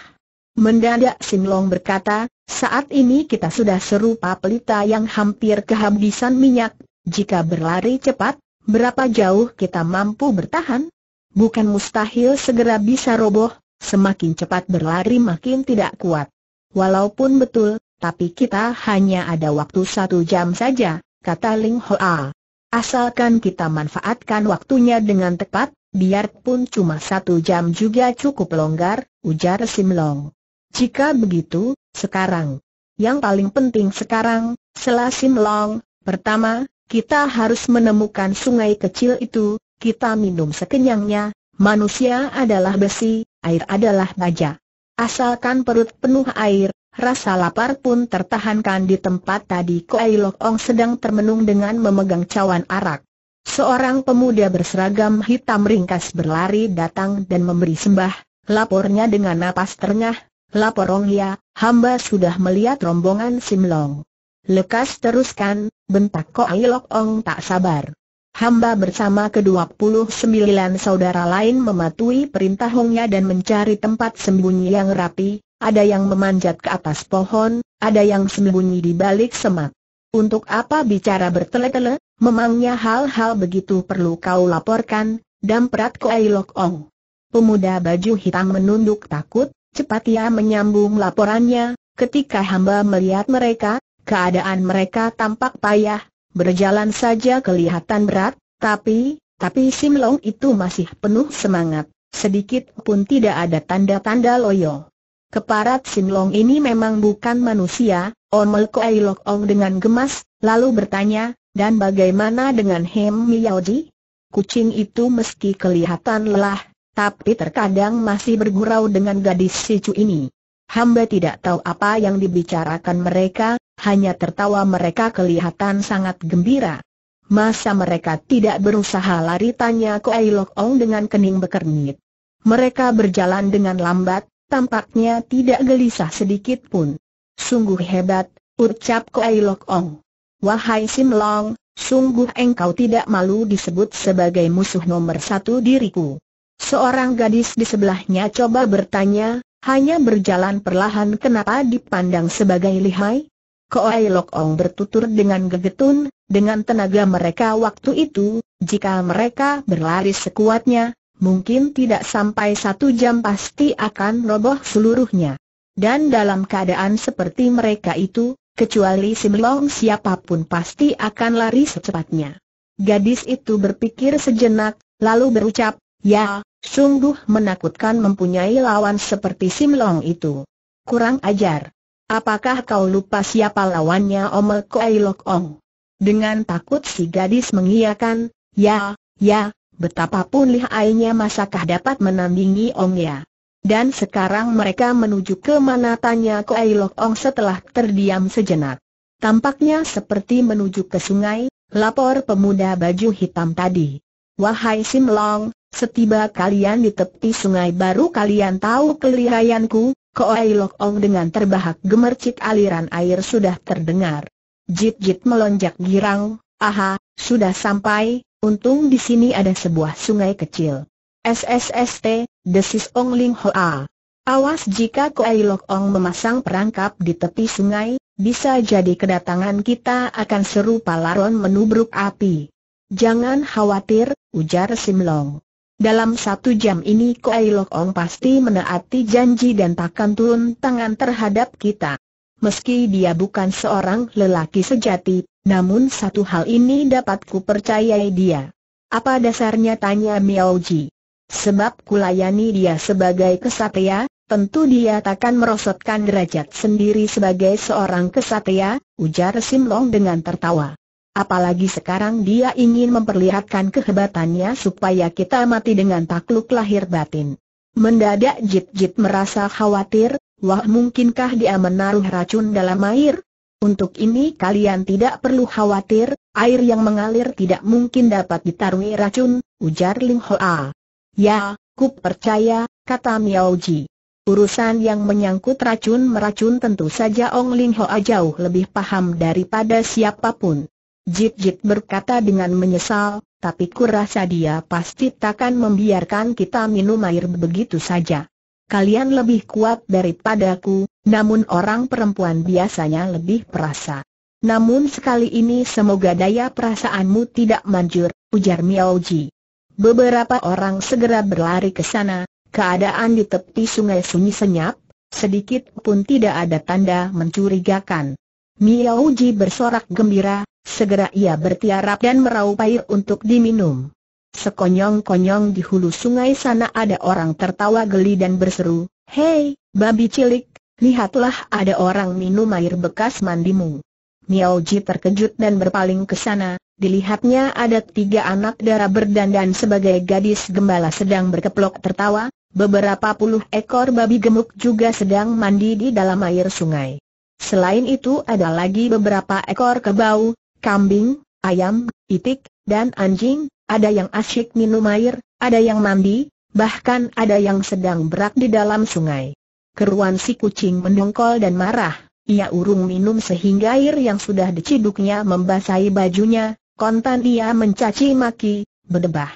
Mendadak Simlong berkata, saat ini kita sudah serupa pelita yang hampir kehabisan minyak, jika berlari cepat, berapa jauh kita mampu bertahan? Bukan mustahil segera bisa roboh, semakin cepat berlari makin tidak kuat. Walaupun betul, tapi kita hanya ada waktu satu jam saja, kata Ling Hoa. Asalkan kita manfaatkan waktunya dengan tepat, biarpun cuma satu jam juga cukup longgar, ujar Simlong. Jika begitu, sekarang. Yang paling penting sekarang, setelah Simlong, pertama, kita harus menemukan sungai kecil itu, kita minum sekenyangnya, manusia adalah besi, air adalah baja. Asalkan perut penuh air, Rasa lapar pun tertahankan di tempat tadi Kuai Lok Ong sedang termenung dengan memegang cawan arak. Seorang pemuda berseragam hitam ringkas berlari datang dan memberi sembah, lapornya dengan napas terengah, Lapor Ong Ya, hamba sudah melihat rombongan Simlong. Lekas teruskan, bentak Kuai Lok Ong tak sabar. Hamba bersama ke-29 saudara lain mematuhi perintah Hongnya dan mencari tempat sembunyi yang rapi, ada yang memanjat ke atas pohon, ada yang sembunyi di balik semak. Untuk apa bicara bertele-tele, memangnya hal-hal begitu perlu kau laporkan, damprat Koai Lok Ong. Pemuda baju hitam menunduk takut, cepat ia menyambung laporannya, ketika hamba melihat mereka, keadaan mereka tampak payah, berjalan saja kelihatan berat, tapi, tapi Sim Long itu masih penuh semangat, sedikit pun tidak ada tanda-tanda loyo. Keparat Sinlong ini memang bukan manusia, Omel Koei Lok Ong dengan gemas, lalu bertanya, dan bagaimana dengan Hem Miyaoji? Kucing itu meski kelihatan lelah, tapi terkadang masih bergurau dengan gadis Sicu ini. Hamba tidak tahu apa yang dibicarakan mereka, hanya tertawa mereka kelihatan sangat gembira. Masa mereka tidak berusaha lari tanya Koei Lok Ong dengan kening bekernyit. Mereka berjalan dengan lambat, tampaknya tidak gelisah sedikit pun. Sungguh hebat, ucap Koai Lok Ong. Wahai Sim Long, sungguh engkau tidak malu disebut sebagai musuh nomor satu diriku. Seorang gadis di sebelahnya coba bertanya, hanya berjalan perlahan kenapa dipandang sebagai lihai? Koai Lok Ong bertutur dengan gegetun, dengan tenaga mereka waktu itu, jika mereka berlari sekuatnya, mungkin tidak sampai satu jam pasti akan roboh seluruhnya. Dan dalam keadaan seperti mereka itu, kecuali Sim Long siapapun pasti akan lari secepatnya. Gadis itu berpikir sejenak, lalu berucap, ya, sungguh menakutkan mempunyai lawan seperti Sim Long itu. Kurang ajar. Apakah kau lupa siapa lawannya Omel Koei Lok Ong? Dengan takut si gadis mengiyakan, ya, ya, Betapapun lihainya masakah dapat menandingi Ong Ya. Dan sekarang mereka menuju ke mana tanya Koei Lok Ong setelah terdiam sejenak. Tampaknya seperti menuju ke sungai, lapor pemuda baju hitam tadi. Wahai Sim Long, setiba kalian di tepi sungai baru kalian tahu kelihayanku, Koei Lok Ong dengan terbahak gemercik aliran air sudah terdengar. Jit-jit melonjak girang, aha, sudah sampai, Untung di sini ada sebuah sungai kecil. SSST, desis Ong Ling Hoa. Awas jika Koai Lok Ong memasang perangkap di tepi sungai, bisa jadi kedatangan kita akan serupa laron menubruk api. Jangan khawatir, ujar Sim Long. Dalam satu jam ini Koai Lok Ong pasti menaati janji dan takkan turun tangan terhadap kita. Meski dia bukan seorang lelaki sejati, namun satu hal ini dapat ku percayai dia. Apa dasarnya tanya Miao Ji? Sebab kulayani dia sebagai kesatria, tentu dia takkan merosotkan derajat sendiri sebagai seorang kesatria, ujar Simlong dengan tertawa. Apalagi sekarang dia ingin memperlihatkan kehebatannya supaya kita mati dengan takluk lahir batin. Mendadak Jit Jit merasa khawatir, Wah mungkinkah dia menaruh racun dalam air? Untuk ini kalian tidak perlu khawatir, air yang mengalir tidak mungkin dapat ditaruhi racun, ujar Ling Hoa. Ya, ku percaya, kata Miao Ji. Urusan yang menyangkut racun meracun tentu saja Ong Ling Hoa jauh lebih paham daripada siapapun. Jit Jit berkata dengan menyesal, tapi rasa dia pasti takkan membiarkan kita minum air begitu saja kalian lebih kuat daripadaku, namun orang perempuan biasanya lebih perasa. Namun sekali ini semoga daya perasaanmu tidak manjur, ujar Miao Ji. Beberapa orang segera berlari ke sana, keadaan di tepi sungai sunyi senyap, sedikit pun tidak ada tanda mencurigakan. Miao Ji bersorak gembira, segera ia bertiarap dan meraup air untuk diminum. Sekonyong-konyong di hulu sungai sana ada orang tertawa geli dan berseru, Hei, babi cilik, lihatlah ada orang minum air bekas mandimu. Miao Ji terkejut dan berpaling ke sana, dilihatnya ada tiga anak dara berdandan sebagai gadis gembala sedang berkeplok tertawa, beberapa puluh ekor babi gemuk juga sedang mandi di dalam air sungai. Selain itu ada lagi beberapa ekor kebau, kambing, ayam, itik, dan anjing, ada yang asyik minum air, ada yang mandi, bahkan ada yang sedang berak di dalam sungai. Keruan si kucing mendongkol dan marah. Ia urung minum sehingga air yang sudah diciduknya membasahi bajunya, kontan ia mencaci maki, berdebah.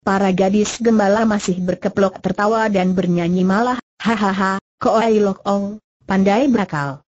Para gadis gembala masih berkeplok tertawa dan bernyanyi malah, hahaha, koai lokong, pandai berakal.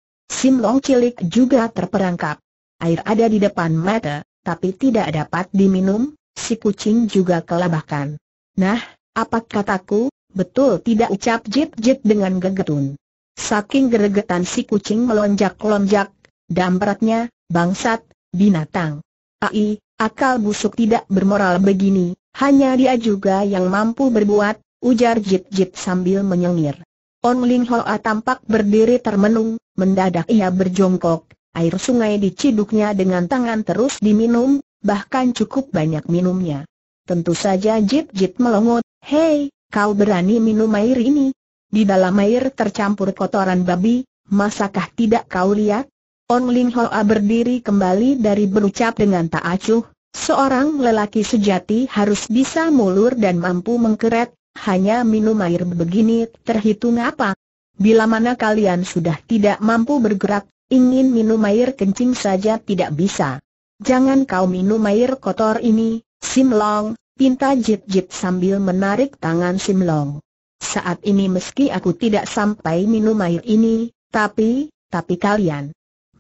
long cilik juga terperangkap. Air ada di depan mata, tapi tidak dapat diminum, si kucing juga kelabakan. Nah, apa kataku, betul tidak ucap Jip Jip dengan gegetun. Saking geregetan si kucing melonjak-lonjak, dampratnya, bangsat, binatang. Ai, akal busuk tidak bermoral begini, hanya dia juga yang mampu berbuat, ujar Jip Jip sambil menyengir. On Ling Hoa tampak berdiri termenung, mendadak ia berjongkok, air sungai diciduknya dengan tangan terus diminum, bahkan cukup banyak minumnya. Tentu saja Jip-Jip melongot, hei, kau berani minum air ini? Di dalam air tercampur kotoran babi, masakah tidak kau lihat? On Ling Hoa berdiri kembali dari berucap dengan tak acuh, seorang lelaki sejati harus bisa mulur dan mampu mengkeret, hanya minum air begini terhitung apa? Bila mana kalian sudah tidak mampu bergerak, ingin minum air kencing saja tidak bisa. Jangan kau minum air kotor ini, Simlong, pinta Jip Jip sambil menarik tangan Simlong. Saat ini meski aku tidak sampai minum air ini, tapi, tapi kalian.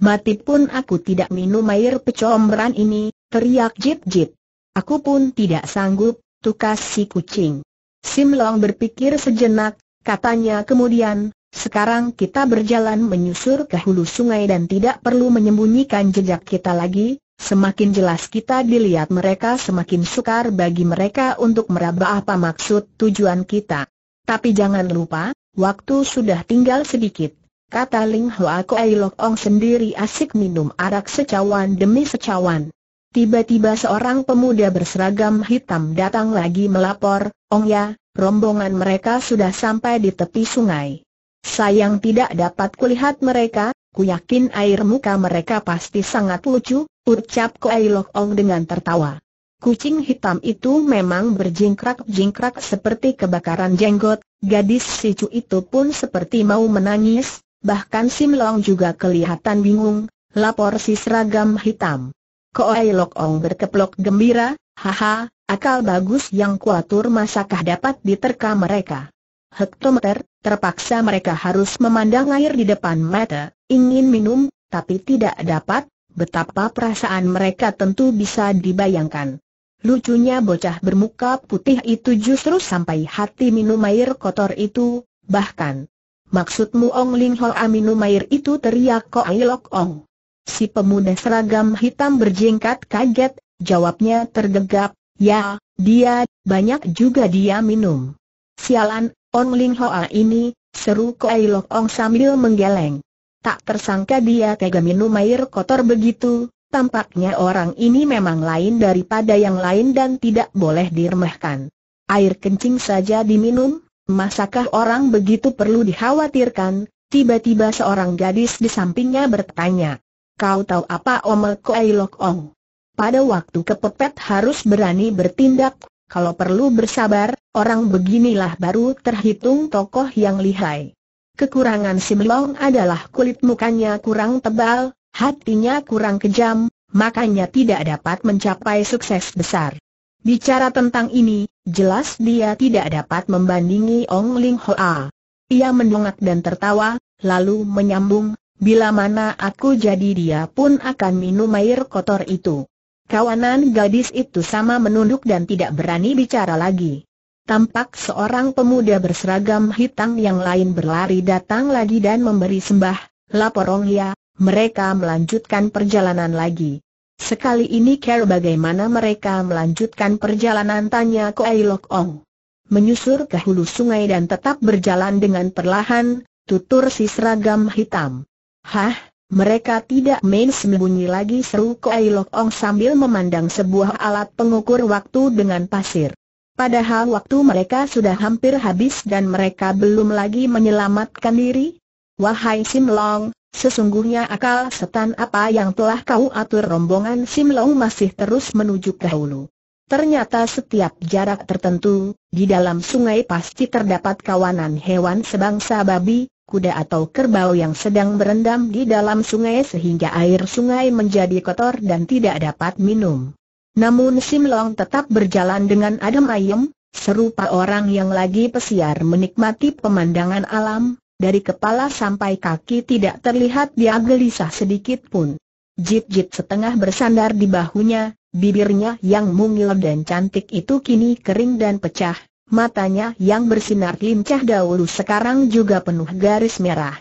Mati pun aku tidak minum air pecombran ini, teriak Jip Jip. Aku pun tidak sanggup, tukas si kucing. Simlong berpikir sejenak, katanya kemudian, sekarang kita berjalan menyusur ke hulu sungai dan tidak perlu menyembunyikan jejak kita lagi, Semakin jelas kita dilihat mereka semakin sukar bagi mereka untuk meraba apa maksud tujuan kita. Tapi jangan lupa, waktu sudah tinggal sedikit. Kata Ling Hua Kuei Lok Ong sendiri asik minum arak secawan demi secawan. Tiba-tiba seorang pemuda berseragam hitam datang lagi melapor, Ong ya, rombongan mereka sudah sampai di tepi sungai. Sayang tidak dapat kulihat mereka, ku yakin air muka mereka pasti sangat lucu, Ucap Kuai Lok Ong dengan tertawa. Kucing hitam itu memang berjingkrak-jingkrak seperti kebakaran jenggot, gadis Cu itu pun seperti mau menangis, bahkan Sim Long juga kelihatan bingung, lapor si seragam hitam. Koai Lok Ong berkeplok gembira, haha, akal bagus yang kuatur masakah dapat diterka mereka. Hektometer, terpaksa mereka harus memandang air di depan mata, ingin minum, tapi tidak dapat, betapa perasaan mereka tentu bisa dibayangkan. Lucunya bocah bermuka putih itu justru sampai hati minum air kotor itu, bahkan. Maksudmu Ong Ling a ah, minum air itu teriak Ai Lok Ong. Si pemuda seragam hitam berjengkat kaget, jawabnya tergegap, ya, dia, banyak juga dia minum. Sialan, Ong Ling a ah, ini, seru Ai Lok Ong sambil menggeleng. Tak tersangka dia tega minum air kotor begitu, tampaknya orang ini memang lain daripada yang lain dan tidak boleh diremehkan. Air kencing saja diminum, masakah orang begitu perlu dikhawatirkan? Tiba-tiba seorang gadis di sampingnya bertanya, Kau tahu apa Omel Koei Lok Ong? Pada waktu kepepet harus berani bertindak, kalau perlu bersabar, orang beginilah baru terhitung tokoh yang lihai. Kekurangan Simlong adalah kulit mukanya kurang tebal, hatinya kurang kejam, makanya tidak dapat mencapai sukses besar. Bicara tentang ini, jelas dia tidak dapat membandingi Ong Ling Hoa. Ia mendongak dan tertawa, lalu menyambung, bila mana aku jadi dia pun akan minum air kotor itu. Kawanan gadis itu sama menunduk dan tidak berani bicara lagi tampak seorang pemuda berseragam hitam yang lain berlari datang lagi dan memberi sembah, laporong ya, mereka melanjutkan perjalanan lagi. Sekali ini care bagaimana mereka melanjutkan perjalanan tanya Koei Lok Ong. Menyusur ke hulu sungai dan tetap berjalan dengan perlahan, tutur si seragam hitam. Hah, mereka tidak main sembunyi lagi seru Koei Lok Ong sambil memandang sebuah alat pengukur waktu dengan pasir. Padahal waktu mereka sudah hampir habis dan mereka belum lagi menyelamatkan diri? Wahai Sim Long, sesungguhnya akal setan apa yang telah kau atur rombongan Sim Long masih terus menuju ke hulu. Ternyata setiap jarak tertentu, di dalam sungai pasti terdapat kawanan hewan sebangsa babi, kuda atau kerbau yang sedang berendam di dalam sungai sehingga air sungai menjadi kotor dan tidak dapat minum. Namun Sim Long tetap berjalan dengan adem ayem, serupa orang yang lagi pesiar menikmati pemandangan alam, dari kepala sampai kaki tidak terlihat dia gelisah sedikit pun. Jip-jip setengah bersandar di bahunya, bibirnya yang mungil dan cantik itu kini kering dan pecah, matanya yang bersinar lincah dahulu sekarang juga penuh garis merah.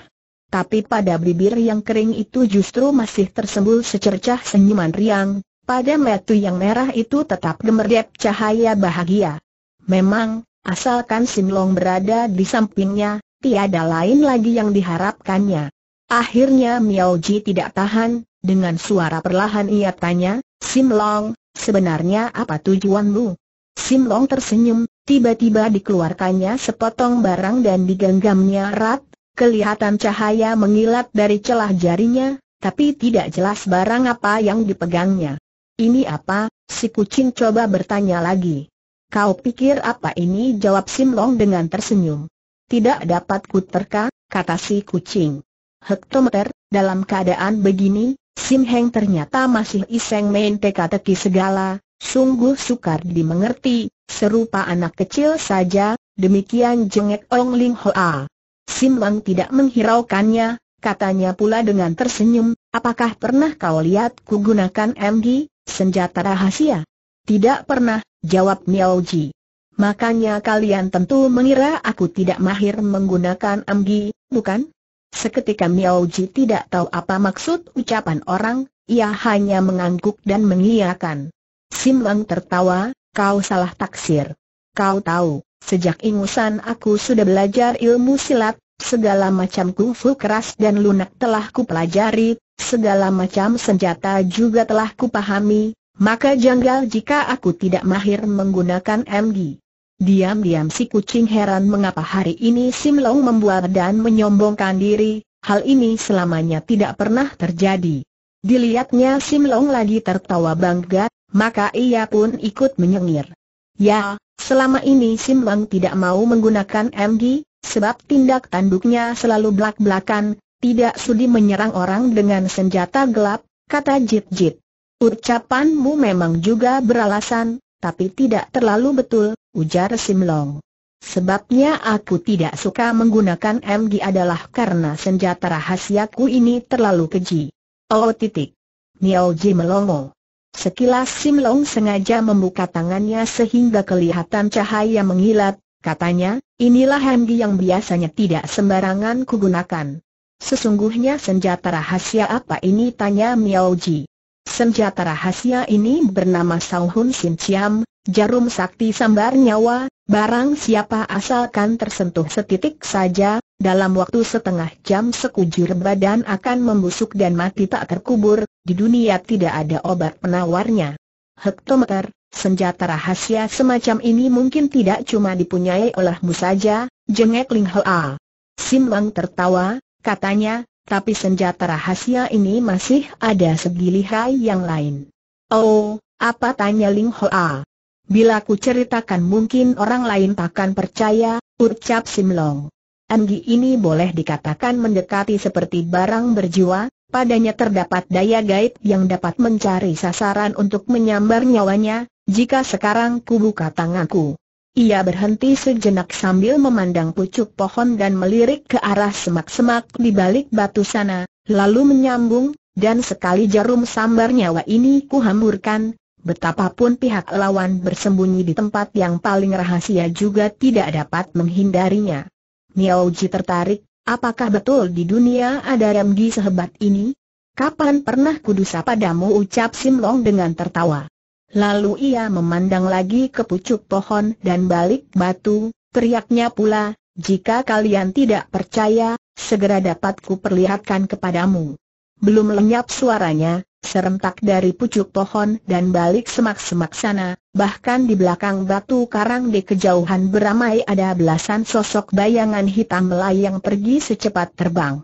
Tapi pada bibir yang kering itu justru masih tersembul secercah senyuman riang, pada metu yang merah itu tetap gemerlap cahaya bahagia. Memang, asalkan Simlong berada di sampingnya, tiada lain lagi yang diharapkannya. Akhirnya Miao Ji tidak tahan, dengan suara perlahan ia tanya, Simlong, sebenarnya apa tujuanmu? Simlong tersenyum, tiba-tiba dikeluarkannya sepotong barang dan digenggamnya erat, kelihatan cahaya mengilat dari celah jarinya, tapi tidak jelas barang apa yang dipegangnya. Ini apa? Si kucing coba bertanya lagi. Kau pikir apa ini? Jawab Sim Long dengan tersenyum. Tidak dapat kuterka, kata si kucing. Hektometer, dalam keadaan begini, Sim Heng ternyata masih iseng main teka-teki segala, sungguh sukar dimengerti, serupa anak kecil saja, demikian jengek Ong Ling Hoa. Sim Long tidak menghiraukannya, katanya pula dengan tersenyum, apakah pernah kau lihat ku gunakan MG? Senjata rahasia? Tidak pernah, jawab Miao Ji. Makanya kalian tentu mengira aku tidak mahir menggunakan amgi, bukan? Seketika Miao Ji tidak tahu apa maksud ucapan orang, ia hanya mengangguk dan mengiyakan. Sim Lang tertawa, kau salah taksir. Kau tahu, sejak ingusan aku sudah belajar ilmu silat, segala macam kungfu keras dan lunak telah kupelajari, segala macam senjata juga telah kupahami, maka janggal jika aku tidak mahir menggunakan MG. Diam-diam si kucing heran mengapa hari ini Sim Long membuat dan menyombongkan diri, hal ini selamanya tidak pernah terjadi. Dilihatnya Sim Long lagi tertawa bangga, maka ia pun ikut menyengir. Ya, selama ini Sim Long tidak mau menggunakan MG, Sebab tindak tanduknya selalu belak-belakan, tidak sudi menyerang orang dengan senjata gelap, kata Jit Jit. Ucapanmu memang juga beralasan, tapi tidak terlalu betul, ujar Simlong. Sebabnya aku tidak suka menggunakan MG adalah karena senjata rahasiaku ini terlalu keji. Oh titik. Miao melongo. Sekilas Simlong sengaja membuka tangannya sehingga kelihatan cahaya mengilat, Katanya, inilah hemgi yang biasanya tidak sembarangan kugunakan. Sesungguhnya senjata rahasia apa ini? Tanya Miao Ji. Senjata rahasia ini bernama Sauhun Sin Ciam, jarum sakti sambar nyawa, barang siapa asalkan tersentuh setitik saja, dalam waktu setengah jam sekujur badan akan membusuk dan mati tak terkubur, di dunia tidak ada obat penawarnya. Hektometer, Senjata rahasia semacam ini mungkin tidak cuma dipunyai olehmu saja, jengek Ling Hoa. Sim Wang tertawa, katanya, tapi senjata rahasia ini masih ada segilihai yang lain. Oh, apa tanya Ling Hoa? Bila ku ceritakan mungkin orang lain takkan percaya, ucap Sim Long. Anggi ini boleh dikatakan mendekati seperti barang berjiwa, Padanya terdapat daya gaib yang dapat mencari sasaran untuk menyambar nyawanya, jika sekarang kubuka tanganku. Ia berhenti sejenak sambil memandang pucuk pohon dan melirik ke arah semak-semak di balik batu sana, lalu menyambung, dan sekali jarum sambar nyawa ini kuhamburkan, betapapun pihak lawan bersembunyi di tempat yang paling rahasia juga tidak dapat menghindarinya. Miaoji tertarik, apakah betul di dunia ada remgi sehebat ini? Kapan pernah kudusa padamu ucap Simlong dengan tertawa. Lalu ia memandang lagi ke pucuk pohon dan balik batu, teriaknya pula, jika kalian tidak percaya, segera dapat perlihatkan kepadamu. Belum lenyap suaranya, serentak dari pucuk pohon dan balik semak-semak sana, bahkan di belakang batu karang di kejauhan beramai ada belasan sosok bayangan hitam melayang pergi secepat terbang.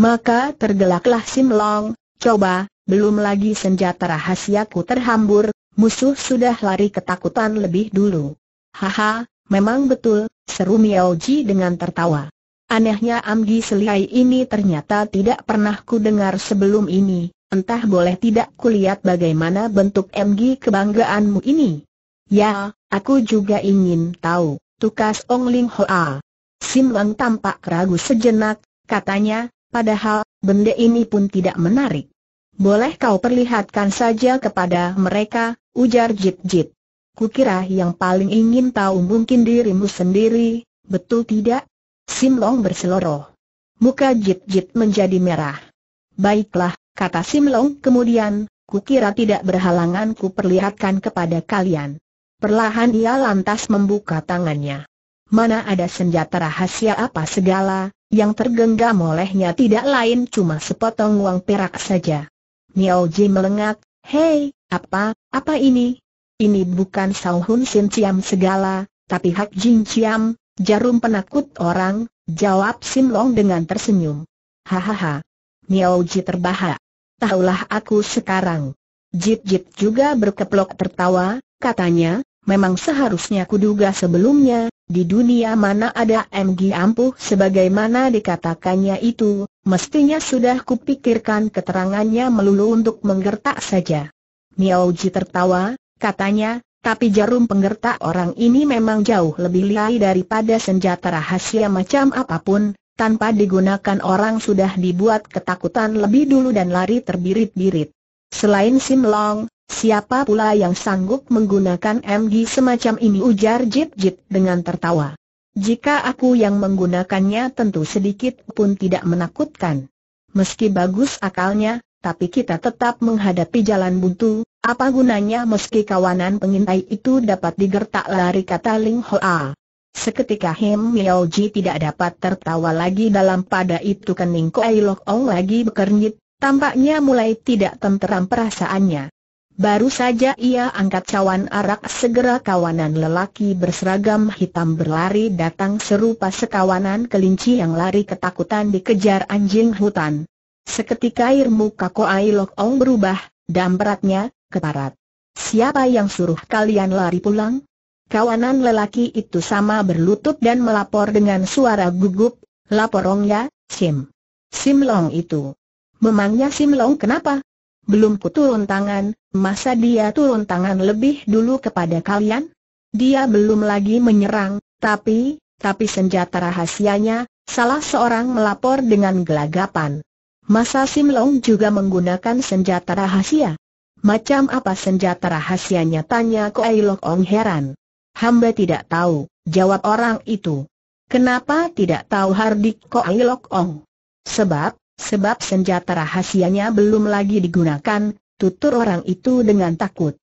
Maka tergelaklah Simlong, coba, belum lagi senjata rahasiaku terhambur, Musuh sudah lari ketakutan lebih dulu. Haha, memang betul, seru Miao Ji dengan tertawa. Anehnya Amgi Seliai ini ternyata tidak pernah ku dengar sebelum ini, entah boleh tidak kulihat bagaimana bentuk Amgi kebanggaanmu ini. Ya, aku juga ingin tahu, tukas Ong Ling Hoa. Sim Lang tampak ragu sejenak, katanya, padahal, benda ini pun tidak menarik. Boleh kau perlihatkan saja kepada mereka, ujar Jit Jit. Kukira yang paling ingin tahu mungkin dirimu sendiri, betul tidak? Sim Long berseloroh. Muka Jit Jit menjadi merah. Baiklah, kata Sim Long kemudian, kukira tidak berhalangan ku perlihatkan kepada kalian. Perlahan ia lantas membuka tangannya. Mana ada senjata rahasia apa segala, yang tergenggam olehnya tidak lain cuma sepotong uang perak saja. Miao Ji melengak, hei, apa, apa ini? Ini bukan Sauhun Sin Ciam segala, tapi Hak Jin Ciam, jarum penakut orang, jawab Sim Long dengan tersenyum. Hahaha. Niao Ji terbahak. Tahulah aku sekarang. Jit Jit juga berkeplok tertawa, katanya, memang seharusnya kuduga sebelumnya, di dunia mana ada MG ampuh sebagaimana dikatakannya itu, mestinya sudah kupikirkan keterangannya melulu untuk menggertak saja. Ji tertawa, katanya, tapi jarum penggertak orang ini memang jauh lebih lihai daripada senjata rahasia macam apapun, tanpa digunakan orang sudah dibuat ketakutan lebih dulu dan lari terbirit-birit. Selain Sim Long, siapa pula yang sanggup menggunakan MG semacam ini ujar Jit Jit dengan tertawa. Jika aku yang menggunakannya tentu sedikit pun tidak menakutkan. Meski bagus akalnya, tapi kita tetap menghadapi jalan buntu, apa gunanya meski kawanan pengintai itu dapat digertak lari kata Ling Hoa. Seketika Hem Miao Ji tidak dapat tertawa lagi dalam pada itu kening Ai Lok Ong lagi berkernyit, tampaknya mulai tidak tenteram perasaannya. Baru saja ia angkat cawan arak segera kawanan lelaki berseragam hitam berlari datang serupa sekawanan kelinci yang lari ketakutan dikejar anjing hutan. Seketika air muka Koai Lok Ong berubah, dan beratnya, keparat. Siapa yang suruh kalian lari pulang? Kawanan lelaki itu sama berlutut dan melapor dengan suara gugup, laporong ya, Sim. Sim Long itu. Memangnya Sim Long kenapa? Belum ku turun tangan, masa dia turun tangan lebih dulu kepada kalian? Dia belum lagi menyerang, tapi, tapi senjata rahasianya, salah seorang melapor dengan gelagapan. Masa Sim Long juga menggunakan senjata rahasia. Macam apa senjata rahasianya tanya Ai Lok Ong heran. Hamba tidak tahu, jawab orang itu. Kenapa tidak tahu Hardik Ai Lok Ong? Sebab, sebab senjata rahasianya belum lagi digunakan, tutur orang itu dengan takut.